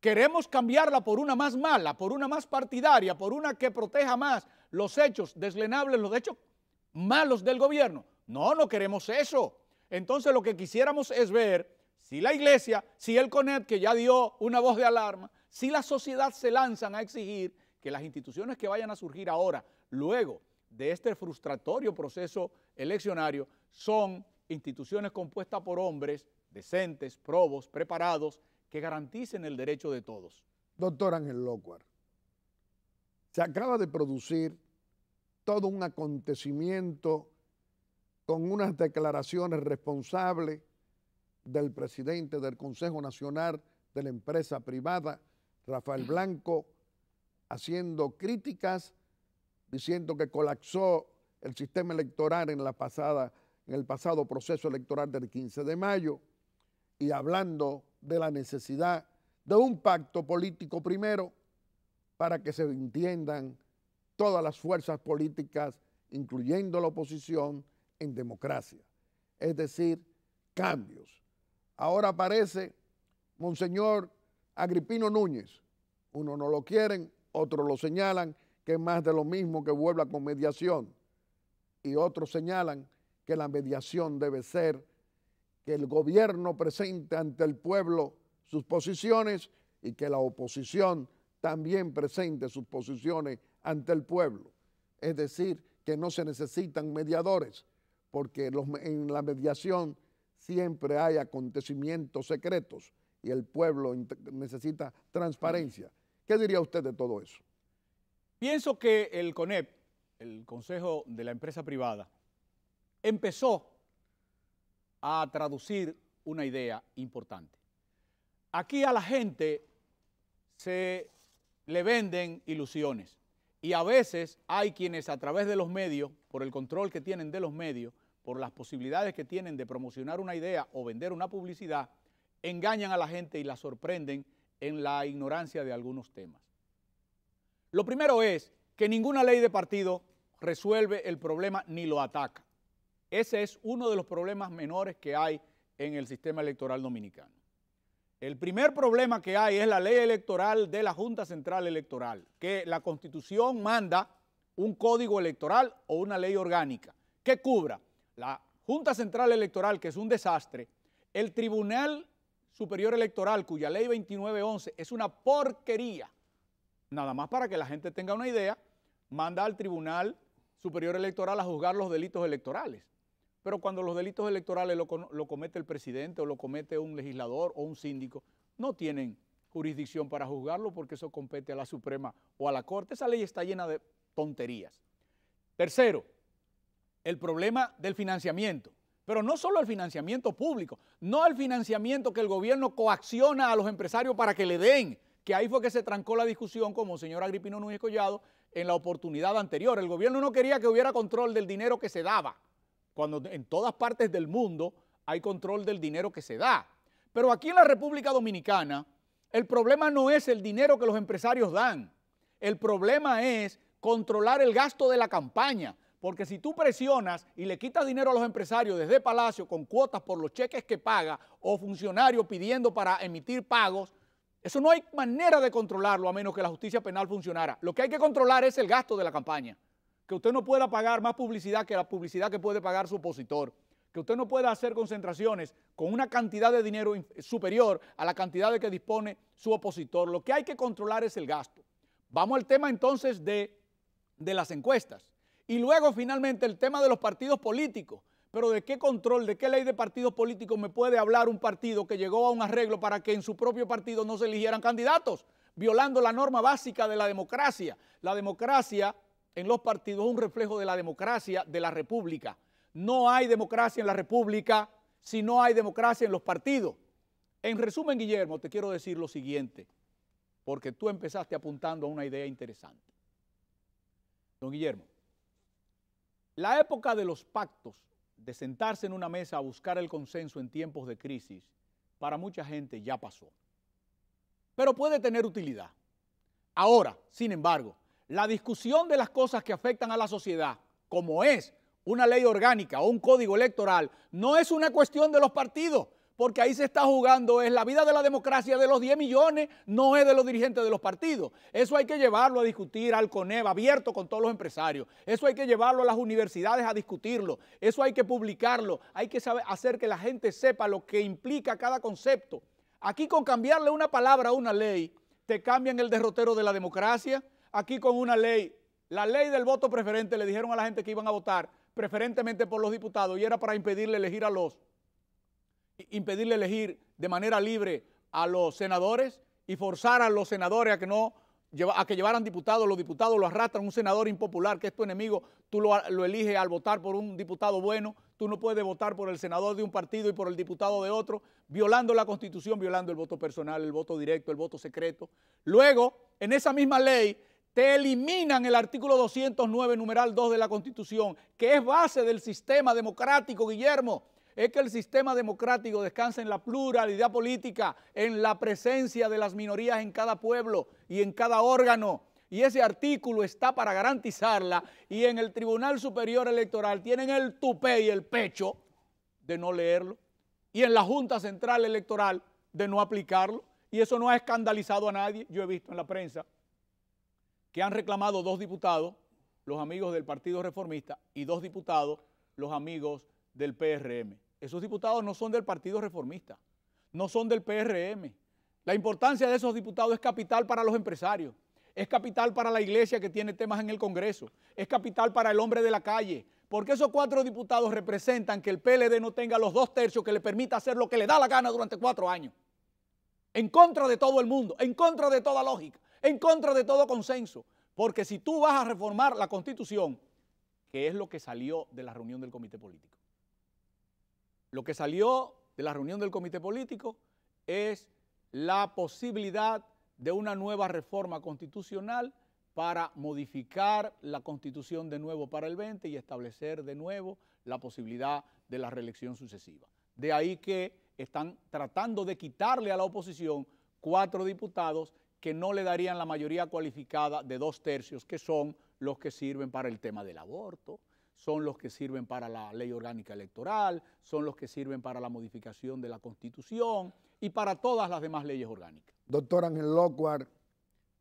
Speaker 3: Queremos cambiarla por una más mala, por una más partidaria, por una que proteja más los hechos deslenables, los hechos malos del gobierno. No, no queremos eso. Entonces lo que quisiéramos es ver si la iglesia, si el CONET, que ya dio una voz de alarma, si la sociedad se lanzan a exigir que las instituciones que vayan a surgir ahora, luego de este frustratorio proceso eleccionario, son instituciones compuestas por hombres decentes, probos, preparados, que garanticen el derecho de todos.
Speaker 1: Doctor Ángel Locuar, se acaba de producir todo un acontecimiento con unas declaraciones responsables del presidente del Consejo Nacional de la Empresa Privada, Rafael Blanco, haciendo críticas, diciendo que colapsó el sistema electoral en, en el pasado proceso electoral del 15 de mayo y hablando de la necesidad de un pacto político primero para que se entiendan todas las fuerzas políticas, incluyendo la oposición, en democracia. Es decir, cambios. Ahora aparece Monseñor Agripino Núñez. Uno no lo quieren, otros lo señalan que es más de lo mismo que vuelva con mediación. Y otros señalan que la mediación debe ser que el gobierno presente ante el pueblo sus posiciones y que la oposición también presente sus posiciones ante el pueblo. Es decir, que no se necesitan mediadores, porque en la mediación siempre hay acontecimientos secretos y el pueblo necesita transparencia. ¿Qué diría usted
Speaker 3: de todo eso? Pienso que el CONEP, el Consejo de la Empresa Privada, empezó a traducir una idea importante. Aquí a la gente se le venden ilusiones y a veces hay quienes a través de los medios, por el control que tienen de los medios, por las posibilidades que tienen de promocionar una idea o vender una publicidad, engañan a la gente y la sorprenden en la ignorancia de algunos temas. Lo primero es que ninguna ley de partido resuelve el problema ni lo ataca. Ese es uno de los problemas menores que hay en el sistema electoral dominicano. El primer problema que hay es la ley electoral de la Junta Central Electoral, que la Constitución manda un código electoral o una ley orgánica que cubra la Junta Central Electoral, que es un desastre, el Tribunal Superior Electoral, cuya ley 2911 es una porquería, nada más para que la gente tenga una idea, manda al Tribunal Superior Electoral a juzgar los delitos electorales. Pero cuando los delitos electorales lo, comete el presidente o lo comete un legislador o un síndico, no tienen jurisdicción para juzgarlo porque eso compete a la Suprema o a la Corte. Esa ley está llena de tonterías. Tercero, el problema del financiamiento. Pero no solo el financiamiento público, no al financiamiento que el gobierno coacciona a los empresarios para que le den, que ahí fue que se trancó la discusión como señor Agripino Núñez Collado en la oportunidad anterior. El gobierno no quería que hubiera control del dinero que se daba cuando en todas partes del mundo hay control del dinero que se da. Pero aquí en la República Dominicana, el problema no es el dinero que los empresarios dan, el problema es controlar el gasto de la campaña, porque si tú presionas y le quitas dinero a los empresarios desde Palacio con cuotas por los cheques que paga o funcionarios pidiendo para emitir pagos, eso no hay manera de controlarlo a menos que la justicia penal funcionara. Lo que hay que controlar es el gasto de la campaña que usted no pueda pagar más publicidad que la publicidad que puede pagar su opositor, que usted no pueda hacer concentraciones con una cantidad de dinero superior a la cantidad de que dispone su opositor. Lo que hay que controlar es el gasto. Vamos al tema entonces de, de las encuestas. Y luego finalmente el tema de los partidos políticos. Pero ¿de qué control, de qué ley de partidos políticos me puede hablar un partido que llegó a un arreglo para que en su propio partido no se eligieran candidatos? Violando la norma básica de la democracia. La democracia en los partidos es un reflejo de la democracia de la República. No hay democracia en la República si no hay democracia en los partidos. En resumen, Guillermo, te quiero decir lo siguiente, porque tú empezaste apuntando a una idea interesante. Don Guillermo, la época de los pactos, de sentarse en una mesa a buscar el consenso en tiempos de crisis, para mucha gente ya pasó. Pero puede tener utilidad. Ahora, sin embargo, la discusión de las cosas que afectan a la sociedad, como es una ley orgánica o un código electoral, no es una cuestión de los partidos, porque ahí se está jugando, es la vida de la democracia de los 10 millones, no es de los dirigentes de los partidos. Eso hay que llevarlo a discutir al CONEV abierto con todos los empresarios. Eso hay que llevarlo a las universidades a discutirlo. Eso hay que publicarlo. Hay que hacer que la gente sepa lo que implica cada concepto. Aquí con cambiarle una palabra a una ley, te cambian el derrotero de la democracia, aquí con una ley, la ley del voto preferente, le dijeron a la gente que iban a votar preferentemente por los diputados y era para impedirle elegir a los, impedirle elegir de manera libre a los senadores y forzar a los senadores a que no a que llevaran diputados, los diputados lo arrastran, un senador impopular que es tu enemigo, tú lo, lo eliges al votar por un diputado bueno, tú no puedes votar por el senador de un partido y por el diputado de otro, violando la constitución, violando el voto personal, el voto directo, el voto secreto. Luego, en esa misma ley, se eliminan el artículo 209, numeral 2 de la Constitución, que es base del sistema democrático, Guillermo. Es que el sistema democrático descansa en la pluralidad política, en la presencia de las minorías en cada pueblo y en cada órgano. Y ese artículo está para garantizarla y en el Tribunal Superior Electoral tienen el tupé y el pecho de no leerlo y en la Junta Central Electoral de no aplicarlo. Y eso no ha escandalizado a nadie, yo he visto en la prensa que han reclamado dos diputados, los amigos del Partido Reformista, y dos diputados, los amigos del PRM. Esos diputados no son del Partido Reformista, no son del PRM. La importancia de esos diputados es capital para los empresarios, es capital para la iglesia que tiene temas en el Congreso, es capital para el hombre de la calle, porque esos cuatro diputados representan que el PLD no tenga los dos tercios que le permita hacer lo que le da la gana durante cuatro años. En contra de todo el mundo, en contra de toda lógica, en contra de todo consenso. Porque si tú vas a reformar la constitución, que es lo que salió de la reunión del comité político. Lo que salió de la reunión del comité político es la posibilidad de una nueva reforma constitucional para modificar la constitución de nuevo para el 20 y establecer de nuevo la posibilidad de la reelección sucesiva. De ahí que están tratando de quitarle a la oposición cuatro diputados que no le darían la mayoría cualificada de dos tercios, que son los que sirven para el tema del aborto, son los que sirven para la ley orgánica electoral, son los que sirven para la modificación de la constitución y para todas las demás leyes orgánicas.
Speaker 1: Doctor Ángel Locuar,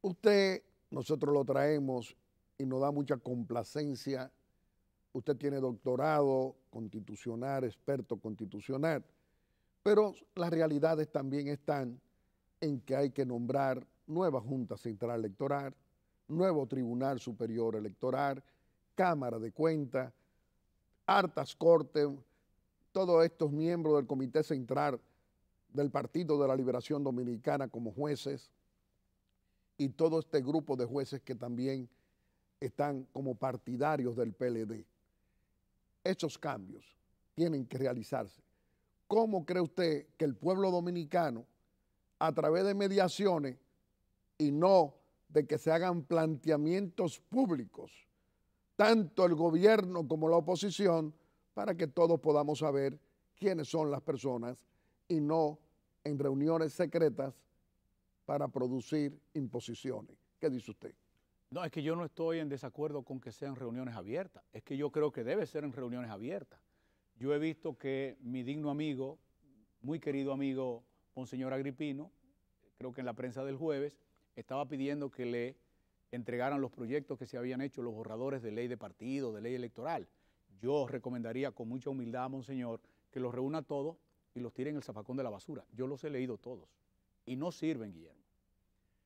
Speaker 1: usted, nosotros lo traemos y nos da mucha complacencia. Usted tiene doctorado constitucional, experto constitucional, pero las realidades también están en que hay que nombrar nueva Junta Central Electoral, nuevo Tribunal Superior Electoral, Cámara de Cuentas, hartas cortes, todos estos miembros del Comité Central del Partido de la Liberación Dominicana como jueces y todo este grupo de jueces que también están como partidarios del PLD. Esos cambios tienen que realizarse. ¿Cómo cree usted que el pueblo dominicano, a través de mediaciones, y no de que se hagan planteamientos públicos, tanto el gobierno como la oposición, para que todos podamos saber quiénes son las personas y no en reuniones secretas para producir imposiciones. ¿Qué dice
Speaker 3: usted? No, es que yo no estoy en desacuerdo con que sean reuniones abiertas. Es que yo creo que debe ser en reuniones abiertas. Yo he visto que mi digno amigo, muy querido amigo, Monseñor Agripino, creo que en la prensa del jueves, estaba pidiendo que le entregaran los proyectos que se habían hecho, los borradores de ley de partido, de ley electoral. Yo recomendaría con mucha humildad Monseñor que los reúna todos y los tire en el zapacón de la basura. Yo los he leído todos y no sirven, Guillermo.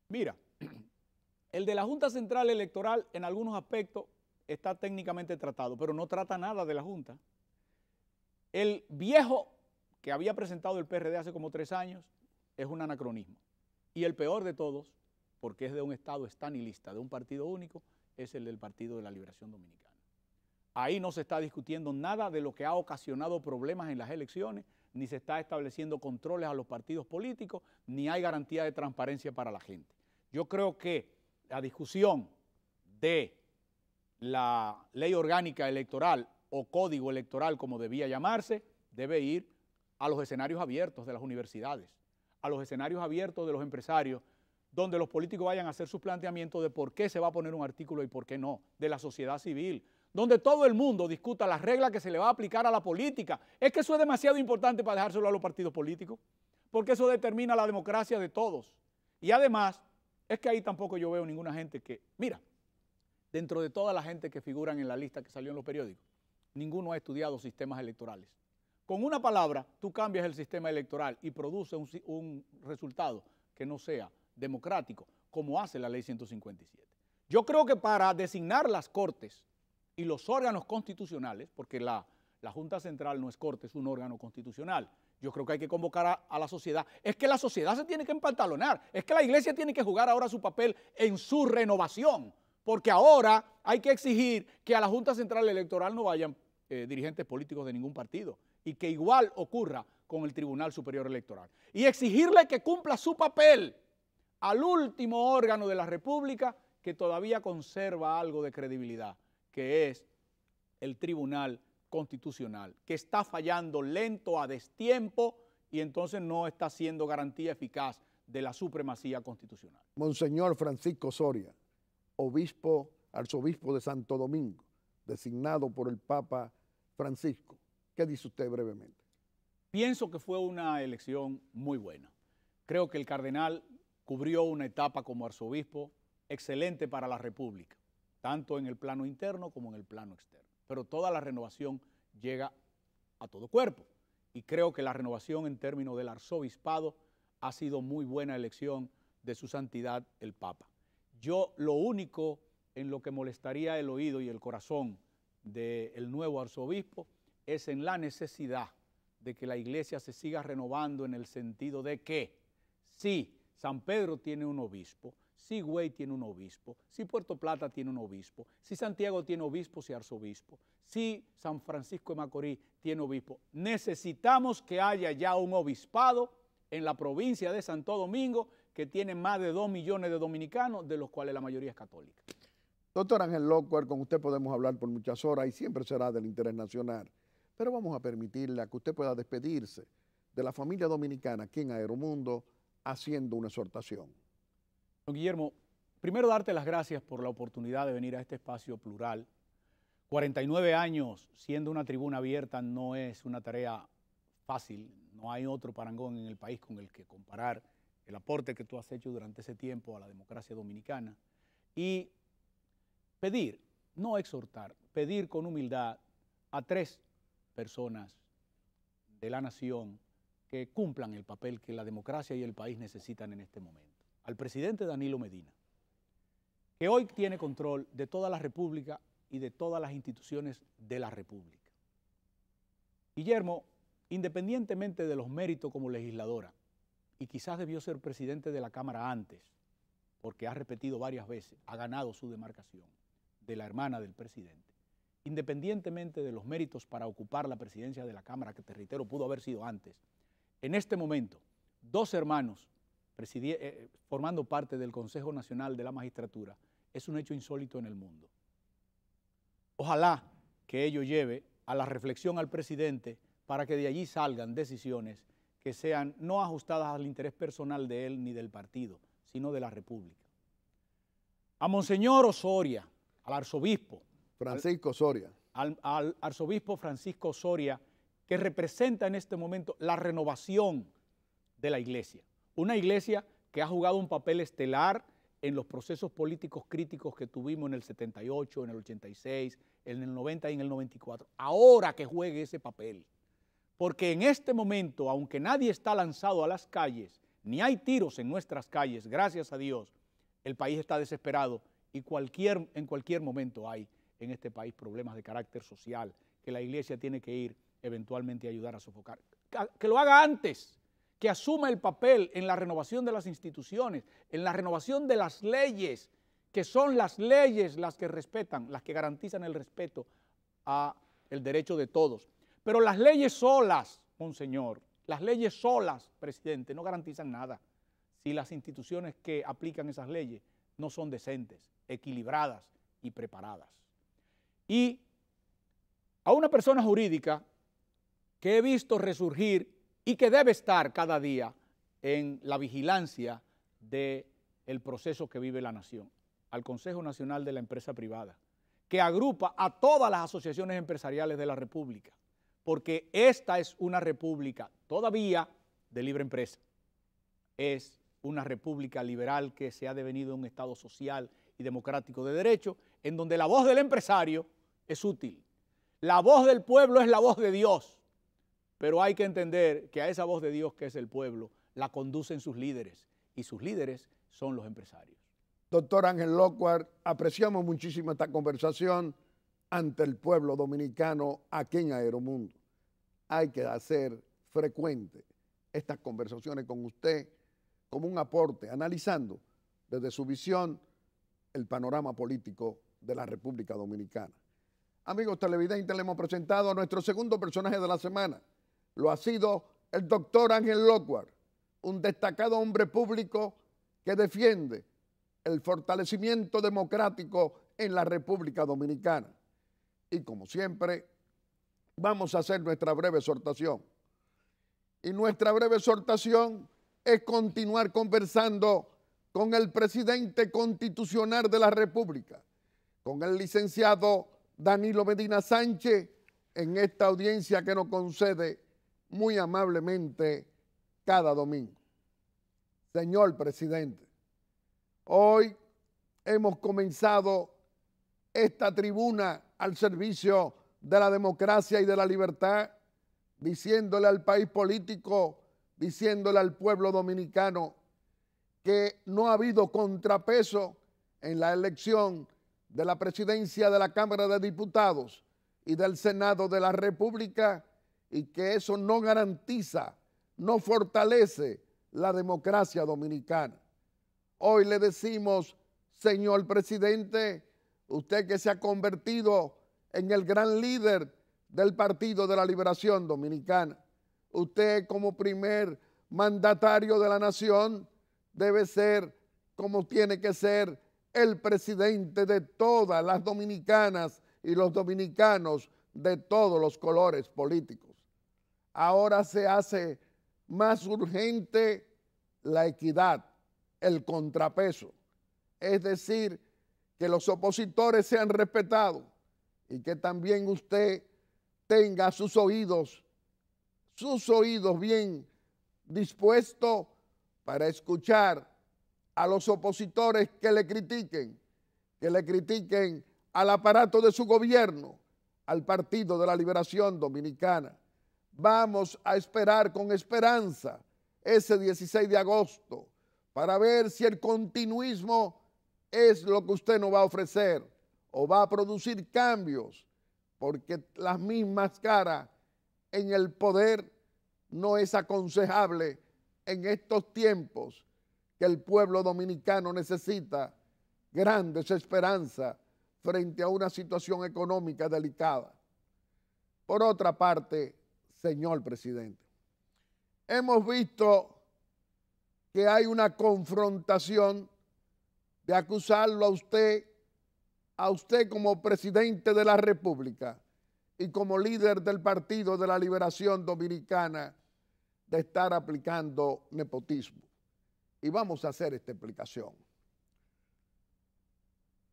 Speaker 3: Mira, *clears throat* el de la Junta Central Electoral en algunos aspectos está técnicamente tratado, pero no trata nada de la Junta. El viejo que había presentado el PRD hace como tres años es un anacronismo. Y el peor de todos porque es de un Estado estanilista, de un partido único, es el del Partido de la Liberación Dominicana. Ahí no se está discutiendo nada de lo que ha ocasionado problemas en las elecciones, ni se está estableciendo controles a los partidos políticos, ni hay garantía de transparencia para la gente. Yo creo que la discusión de la ley orgánica electoral o código electoral, como debía llamarse, debe ir a los escenarios abiertos de las universidades, a los escenarios abiertos de los empresarios donde los políticos vayan a hacer su planteamiento de por qué se va a poner un artículo y por qué no, de la sociedad civil, donde todo el mundo discuta las reglas que se le va a aplicar a la política. Es que eso es demasiado importante para dejárselo a los partidos políticos, porque eso determina la democracia de todos. Y además, es que ahí tampoco yo veo ninguna gente que, mira, dentro de toda la gente que figuran en la lista que salió en los periódicos, ninguno ha estudiado sistemas electorales. Con una palabra, tú cambias el sistema electoral y produce un resultado que no sea democrático, como hace la ley 157. Yo creo que para designar las cortes y los órganos constitucionales, porque la, Junta Central no es corte, es un órgano constitucional, yo creo que hay que convocar a, la sociedad. Es que la sociedad se tiene que empantalonar, es que la iglesia tiene que jugar ahora su papel en su renovación, porque ahora hay que exigir que a la Junta Central Electoral no vayan eh, dirigentes políticos de ningún partido y que igual ocurra con el Tribunal Superior Electoral. Y exigirle que cumpla su papel al último órgano de la República que todavía conserva algo de credibilidad, que es el Tribunal Constitucional, que está fallando lento a destiempo y entonces no está siendo garantía eficaz de la supremacía constitucional.
Speaker 1: Monseñor Francisco Soria, obispo, arzobispo de Santo Domingo, designado por el Papa
Speaker 3: Francisco, ¿qué dice usted brevemente? Pienso que fue una elección muy buena. Creo que el cardenal cubrió una etapa como arzobispo excelente para la República, tanto en el plano interno como en el plano externo. Pero toda la renovación llega a todo cuerpo y creo que la renovación en términos del arzobispado ha sido muy buena elección de su santidad el Papa. Yo lo único en lo que molestaría el oído y el corazón del nuevo arzobispo es en la necesidad de que la iglesia se siga renovando en el sentido de que sí, San Pedro tiene un obispo, si Güey tiene un obispo, si Puerto Plata tiene un obispo, si Santiago tiene obispo, y arzobispo, si San Francisco de Macorís tiene obispo. Necesitamos que haya ya un obispado en la provincia de Santo Domingo que tiene más de 2 millones de dominicanos, de los cuales la mayoría es católica.
Speaker 1: Doctor Ángel Lockwell, con usted podemos hablar por muchas horas y siempre será del interés nacional, pero vamos a permitirle a que usted pueda despedirse de la familia dominicana aquí en
Speaker 3: Aeromundo haciendo una exhortación. Don Guillermo, primero darte las gracias por la oportunidad de venir a este espacio plural. 49 años siendo una tribuna abierta no es una tarea fácil, no hay otro parangón en el país con el que comparar el aporte que tú has hecho durante ese tiempo a la democracia dominicana. Y pedir, no exhortar, pedir con humildad a tres personas de la nación que cumplan el papel que la democracia y el país necesitan en este momento. Al presidente Danilo Medina, que hoy tiene control de toda la República y de todas las instituciones de la República. Guillermo, independientemente de los méritos como legisladora, y quizás debió ser presidente de la Cámara antes, porque ha repetido varias veces, ha ganado su demarcación de la hermana del presidente. Independientemente de los méritos para ocupar la presidencia de la Cámara, que te reitero pudo haber sido antes, en este momento, dos hermanos eh, formando parte del Consejo Nacional de la Magistratura, es un hecho insólito en el mundo. Ojalá que ello lleve a la reflexión al presidente para que de allí salgan decisiones que sean no ajustadas al interés personal de él ni del partido, sino de la República. A Monseñor Osoria, al arzobispo. Francisco Osoria. al arzobispo Francisco Osoria que representa en este momento la renovación de la iglesia. Una iglesia que ha jugado un papel estelar en los procesos políticos críticos que tuvimos en el 78, en el 86, en el 90 y en el 94. Ahora que juegue ese papel. Porque en este momento, aunque nadie está lanzado a las calles, ni hay tiros en nuestras calles, gracias a Dios, el país está desesperado y cualquier, en cualquier momento hay en este país problemas de carácter social que la iglesia tiene que ir eventualmente ayudar a sofocar. Que lo haga antes, que asuma el papel en la renovación de las instituciones, en la renovación de las leyes, que son las leyes las que respetan, las que garantizan el respeto a el derecho de todos. Pero las leyes solas, monseñor, las leyes solas, presidente, no garantizan nada si las instituciones que aplican esas leyes no son decentes, equilibradas y preparadas. Y a una persona jurídica que he visto resurgir y que debe estar cada día en la vigilancia del proceso que vive la nación, al Consejo Nacional de la Empresa Privada, que agrupa a todas las asociaciones empresariales de la República, porque esta es una república todavía de libre empresa, es una república liberal que se ha devenido un Estado social y democrático de derecho, en donde la voz del empresario es útil, la voz del pueblo es la voz de Dios, pero hay que entender que a esa voz de Dios que es el pueblo, la conducen sus líderes y sus líderes son los empresarios.
Speaker 1: Doctor Ángel Lockhart, apreciamos muchísimo esta conversación ante el pueblo dominicano aquí en Aeromundo. Hay que hacer frecuente estas conversaciones con usted como un aporte, analizando desde su visión el panorama político de la República Dominicana. Amigos televidentes, le hemos presentado a nuestro segundo personaje de la semana, lo ha sido el doctor Ángel Lockhart, un destacado hombre público que defiende el fortalecimiento democrático en la República Dominicana. Y como siempre, vamos a hacer nuestra breve exhortación. Y nuestra breve exhortación es continuar conversando con el presidente constitucional de la República, con el licenciado Danilo Medina Sánchez, en esta audiencia que nos concede muy amablemente cada domingo. Señor presidente, hoy hemos comenzado esta tribuna al servicio de la democracia y de la libertad, diciéndole al país político, diciéndole al pueblo dominicano que no ha habido contrapeso en la elección de la presidencia de la Cámara de Diputados y del Senado de la República y que eso no garantiza, no fortalece la democracia dominicana. Hoy le decimos, señor presidente, usted que se ha convertido en el gran líder del Partido de la Liberación Dominicana, usted como primer mandatario de la nación debe ser como tiene que ser el presidente de todas las dominicanas y los dominicanos de todos los colores políticos ahora se hace más urgente la equidad, el contrapeso. Es decir, que los opositores sean respetados y que también usted tenga sus oídos, sus oídos bien dispuestos para escuchar a los opositores que le critiquen, que le critiquen al aparato de su gobierno, al Partido de la Liberación Dominicana vamos a esperar con esperanza ese 16 de agosto para ver si el continuismo es lo que usted nos va a ofrecer o va a producir cambios, porque las mismas caras en el poder no es aconsejable en estos tiempos que el pueblo dominicano necesita grandes esperanzas frente a una situación económica delicada. Por otra parte, señor presidente. Hemos visto que hay una confrontación de acusarlo a usted, a usted como presidente de la República y como líder del Partido de la Liberación Dominicana de estar aplicando nepotismo. Y vamos a hacer esta explicación.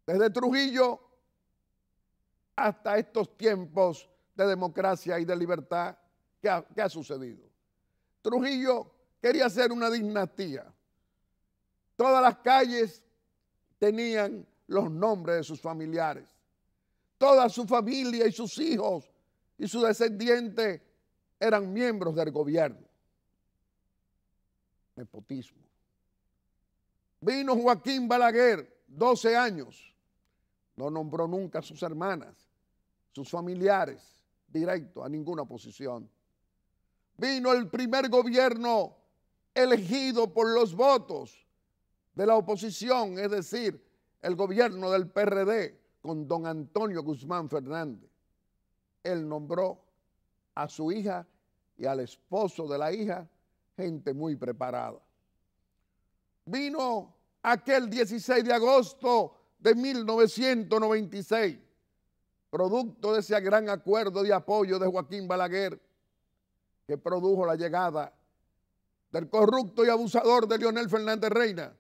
Speaker 1: Desde Trujillo hasta estos tiempos de democracia y de libertad, Qué ha, sucedido. Trujillo quería hacer una dinastía. Todas las calles tenían los nombres de sus familiares. Toda su familia y sus hijos y sus descendientes eran miembros del gobierno. Nepotismo. Vino Joaquín Balaguer, 12 años. No nombró nunca a sus hermanas, sus familiares, directo, a ninguna posición vino el primer gobierno elegido por los votos de la oposición, es decir, el gobierno del PRD con don Antonio Guzmán Fernández. Él nombró a su hija y al esposo de la hija gente muy preparada. Vino aquel 16 de agosto de 1996, producto de ese gran acuerdo de apoyo de Joaquín Balaguer que produjo la llegada del corrupto y abusador de Leonel Fernández Reina,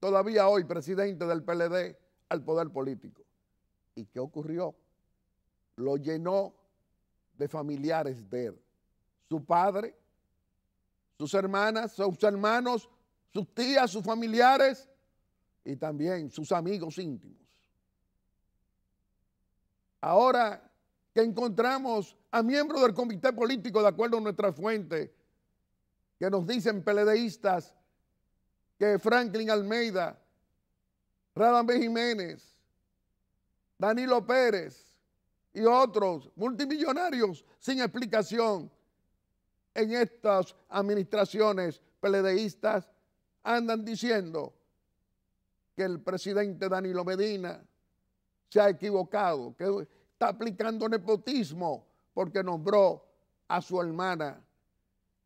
Speaker 1: todavía hoy presidente del PLD, al poder político. ¿Y qué ocurrió? Lo llenó de familiares de él. Su padre, sus hermanas, sus hermanos, sus tías, sus familiares y también sus amigos íntimos. Ahora que encontramos a miembros del comité político, de acuerdo a nuestra fuente, que nos dicen peledeístas que Franklin Almeida, Radamés Jiménez, Danilo Pérez y otros multimillonarios sin explicación en estas administraciones peledeístas andan diciendo que el presidente Danilo Medina se ha equivocado, que está aplicando nepotismo porque nombró a su hermana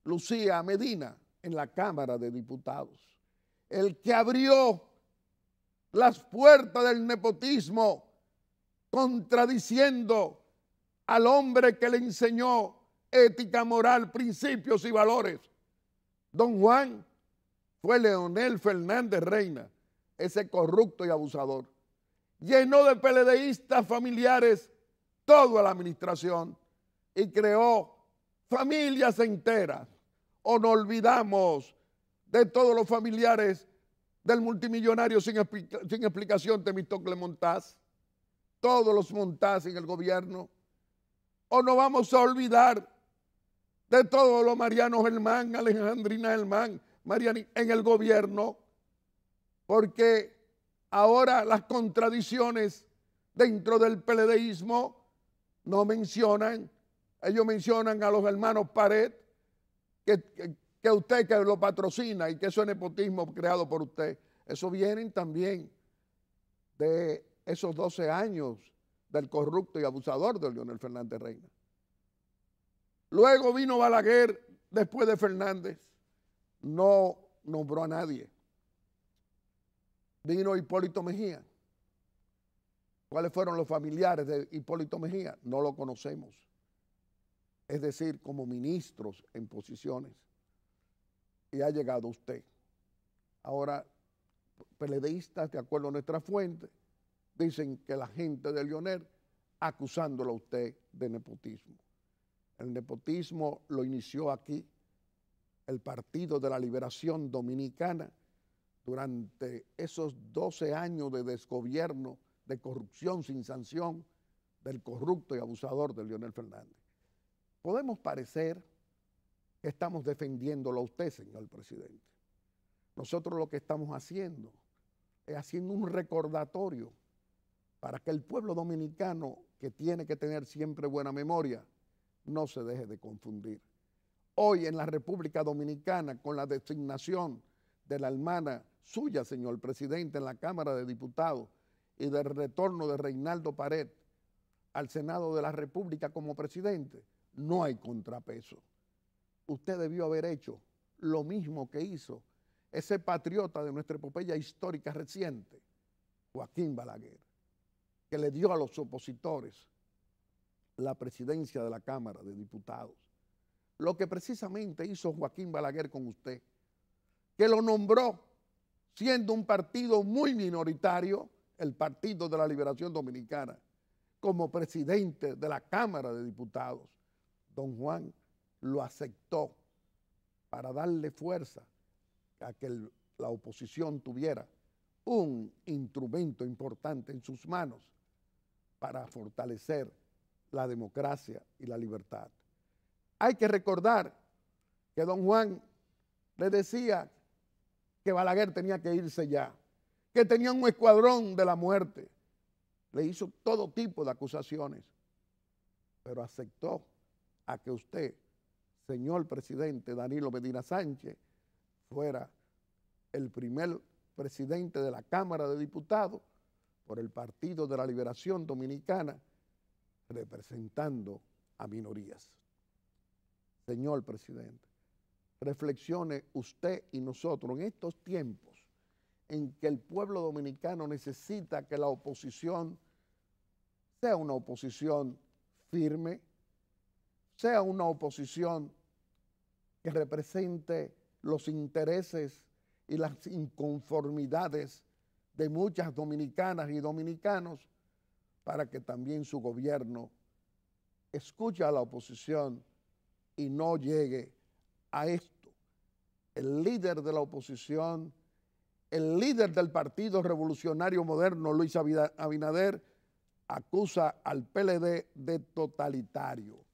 Speaker 1: Lucía Medina en la Cámara de Diputados. El que abrió las puertas del nepotismo contradiciendo al hombre que le enseñó ética moral, principios y valores. Don Juan fue Leonel Fernández Reina, ese corrupto y abusador. Llenó de peledeístas familiares toda la administración y creó familias enteras. O nos olvidamos de todos los familiares del multimillonario sin, sin explicación Temistocle Montaz, todos los Montaz en el gobierno. O nos vamos a olvidar de todos los Marianos Germán, Alejandrina Germán, Mariani, en el gobierno, porque ahora las contradicciones dentro del peledeísmo no mencionan ellos mencionan a los hermanos Pared, que, usted que lo patrocina y que eso es nepotismo creado por usted. Eso viene también de esos 12 años del corrupto y abusador de Leonel Fernández Reina. Luego vino Balaguer, después de Fernández, no nombró a nadie. Vino Hipólito Mejía. ¿Cuáles fueron los familiares de Hipólito Mejía? No lo conocemos es decir, como ministros en posiciones, y ha llegado usted. Ahora, peledeístas, de acuerdo a nuestra fuente, dicen que la gente de Lionel acusándolo a usted de nepotismo. El nepotismo lo inició aquí el Partido de la Liberación Dominicana durante esos 12 años de desgobierno, de corrupción sin sanción del corrupto y abusador de Leonel Fernández. Podemos parecer que estamos defendiéndolo a usted, señor presidente. Nosotros lo que estamos haciendo es haciendo un recordatorio para que el pueblo dominicano, que tiene que tener siempre buena memoria, no se deje de confundir. Hoy en la República Dominicana, con la designación de la hermana suya, señor presidente, en la Cámara de Diputados y del retorno de Reinaldo Pared al Senado de la República como presidente, no hay contrapeso. Usted debió haber hecho lo mismo que hizo ese patriota de nuestra epopeya histórica reciente, Joaquín Balaguer, que le dio a los opositores la presidencia de la Cámara de Diputados. Lo que precisamente hizo Joaquín Balaguer con usted, que lo nombró siendo un partido muy minoritario, el Partido de la Liberación Dominicana, como presidente de la Cámara de Diputados don Juan lo aceptó para darle fuerza a que la oposición tuviera un instrumento importante en sus manos para fortalecer la democracia y la libertad. Hay que recordar que don Juan le decía que Balaguer tenía que irse ya, que tenía un escuadrón de la muerte. Le hizo todo tipo de acusaciones, pero aceptó a que usted, señor presidente Danilo Medina Sánchez, fuera el primer presidente de la Cámara de Diputados por el Partido de la Liberación Dominicana, representando a minorías. Señor presidente, reflexione usted y nosotros en estos tiempos en que el pueblo dominicano necesita que la oposición sea una oposición firme, sea una oposición que represente los intereses y las inconformidades de muchas dominicanas y dominicanos para que también su gobierno escuche a la oposición y no llegue a esto. El líder de la oposición, el líder del Partido Revolucionario Moderno, Luis Abinader, acusa al PLD de totalitario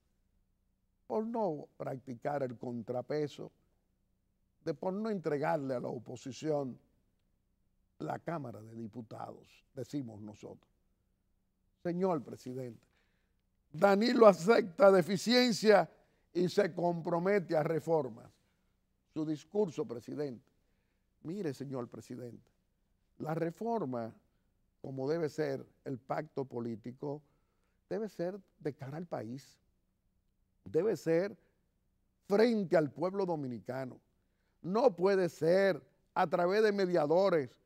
Speaker 1: por no practicar el contrapeso, de por no entregarle a la oposición la Cámara de Diputados, decimos nosotros. Señor presidente, Danilo acepta deficiencia y se compromete a reformas. Su discurso, presidente. Mire, señor presidente, la reforma, como debe ser el pacto político, debe ser de cara al país, debe ser frente al pueblo dominicano. No puede ser a través de mediadores,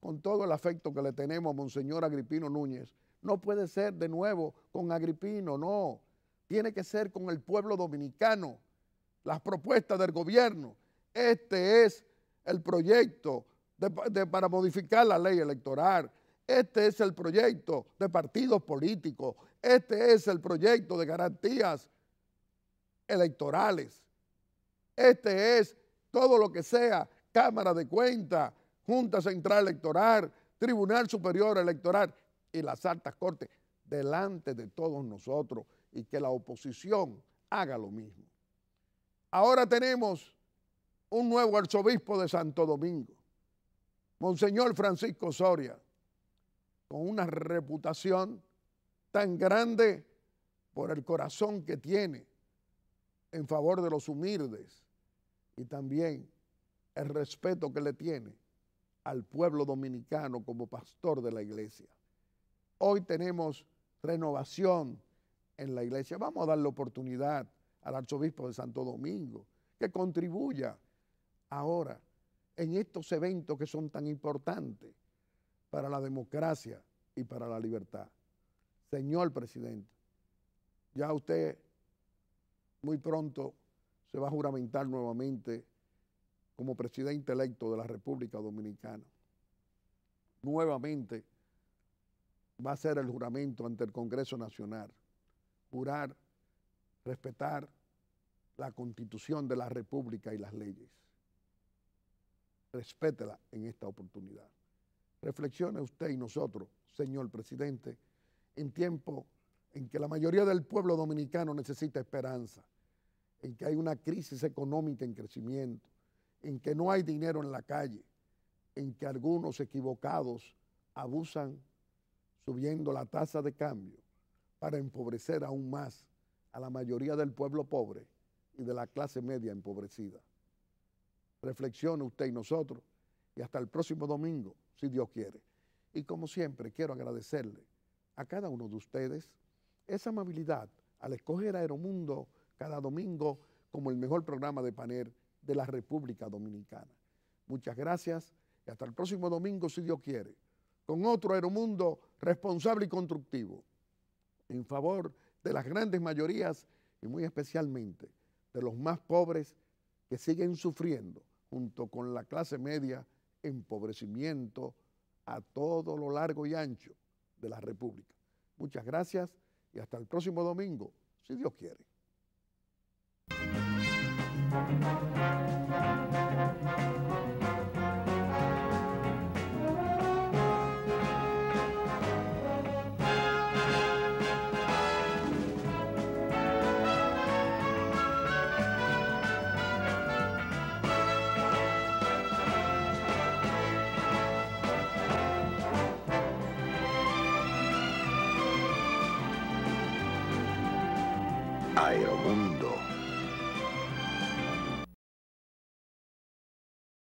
Speaker 1: con todo el afecto que le tenemos a Monseñor Agripino Núñez. No puede ser de nuevo con Agripino, no. Tiene que ser con el pueblo dominicano, las propuestas del gobierno. Este es el proyecto para modificar la ley electoral. Este es el proyecto de partidos políticos. Este es el proyecto de garantías electorales. Este es todo lo que sea Cámara de Cuentas, Junta Central Electoral, Tribunal Superior Electoral y las altas cortes delante de todos nosotros y que la oposición haga lo mismo. Ahora tenemos un nuevo arzobispo de Santo Domingo, Monseñor Francisco Soria, con una reputación tan grande por el corazón que tiene en favor de los humildes y también el respeto que le tiene al pueblo dominicano como pastor de la iglesia. Hoy tenemos renovación en la iglesia. Vamos a darle oportunidad al arzobispo de Santo Domingo que contribuya ahora en estos eventos que son tan importantes para la democracia y para la libertad. Señor presidente, ya usted muy pronto se va a juramentar nuevamente como presidente electo de la República Dominicana. Nuevamente va a ser el juramento ante el Congreso Nacional. Jurar, respetar la constitución de la República y las leyes. Respétela en esta oportunidad. Reflexione usted y nosotros, señor presidente, en tiempo en que la mayoría del pueblo dominicano necesita esperanza, en que hay una crisis económica en crecimiento, en que no hay dinero en la calle, en que algunos equivocados abusan subiendo la tasa de cambio para empobrecer aún más a la mayoría del pueblo pobre y de la clase media empobrecida. Reflexione usted y nosotros y hasta el próximo domingo, si Dios quiere. Y como siempre, quiero agradecerle a cada uno de ustedes esa amabilidad al escoger Aeromundo cada domingo como el mejor programa de Paner de la República Dominicana. Muchas gracias y hasta el próximo domingo, si Dios quiere, con otro Aeromundo responsable y constructivo, en favor de las grandes mayorías y muy especialmente de los más pobres que siguen sufriendo junto con la clase media empobrecimiento a todo lo largo y ancho de la República. Muchas gracias y hasta el próximo domingo, si Dios quiere.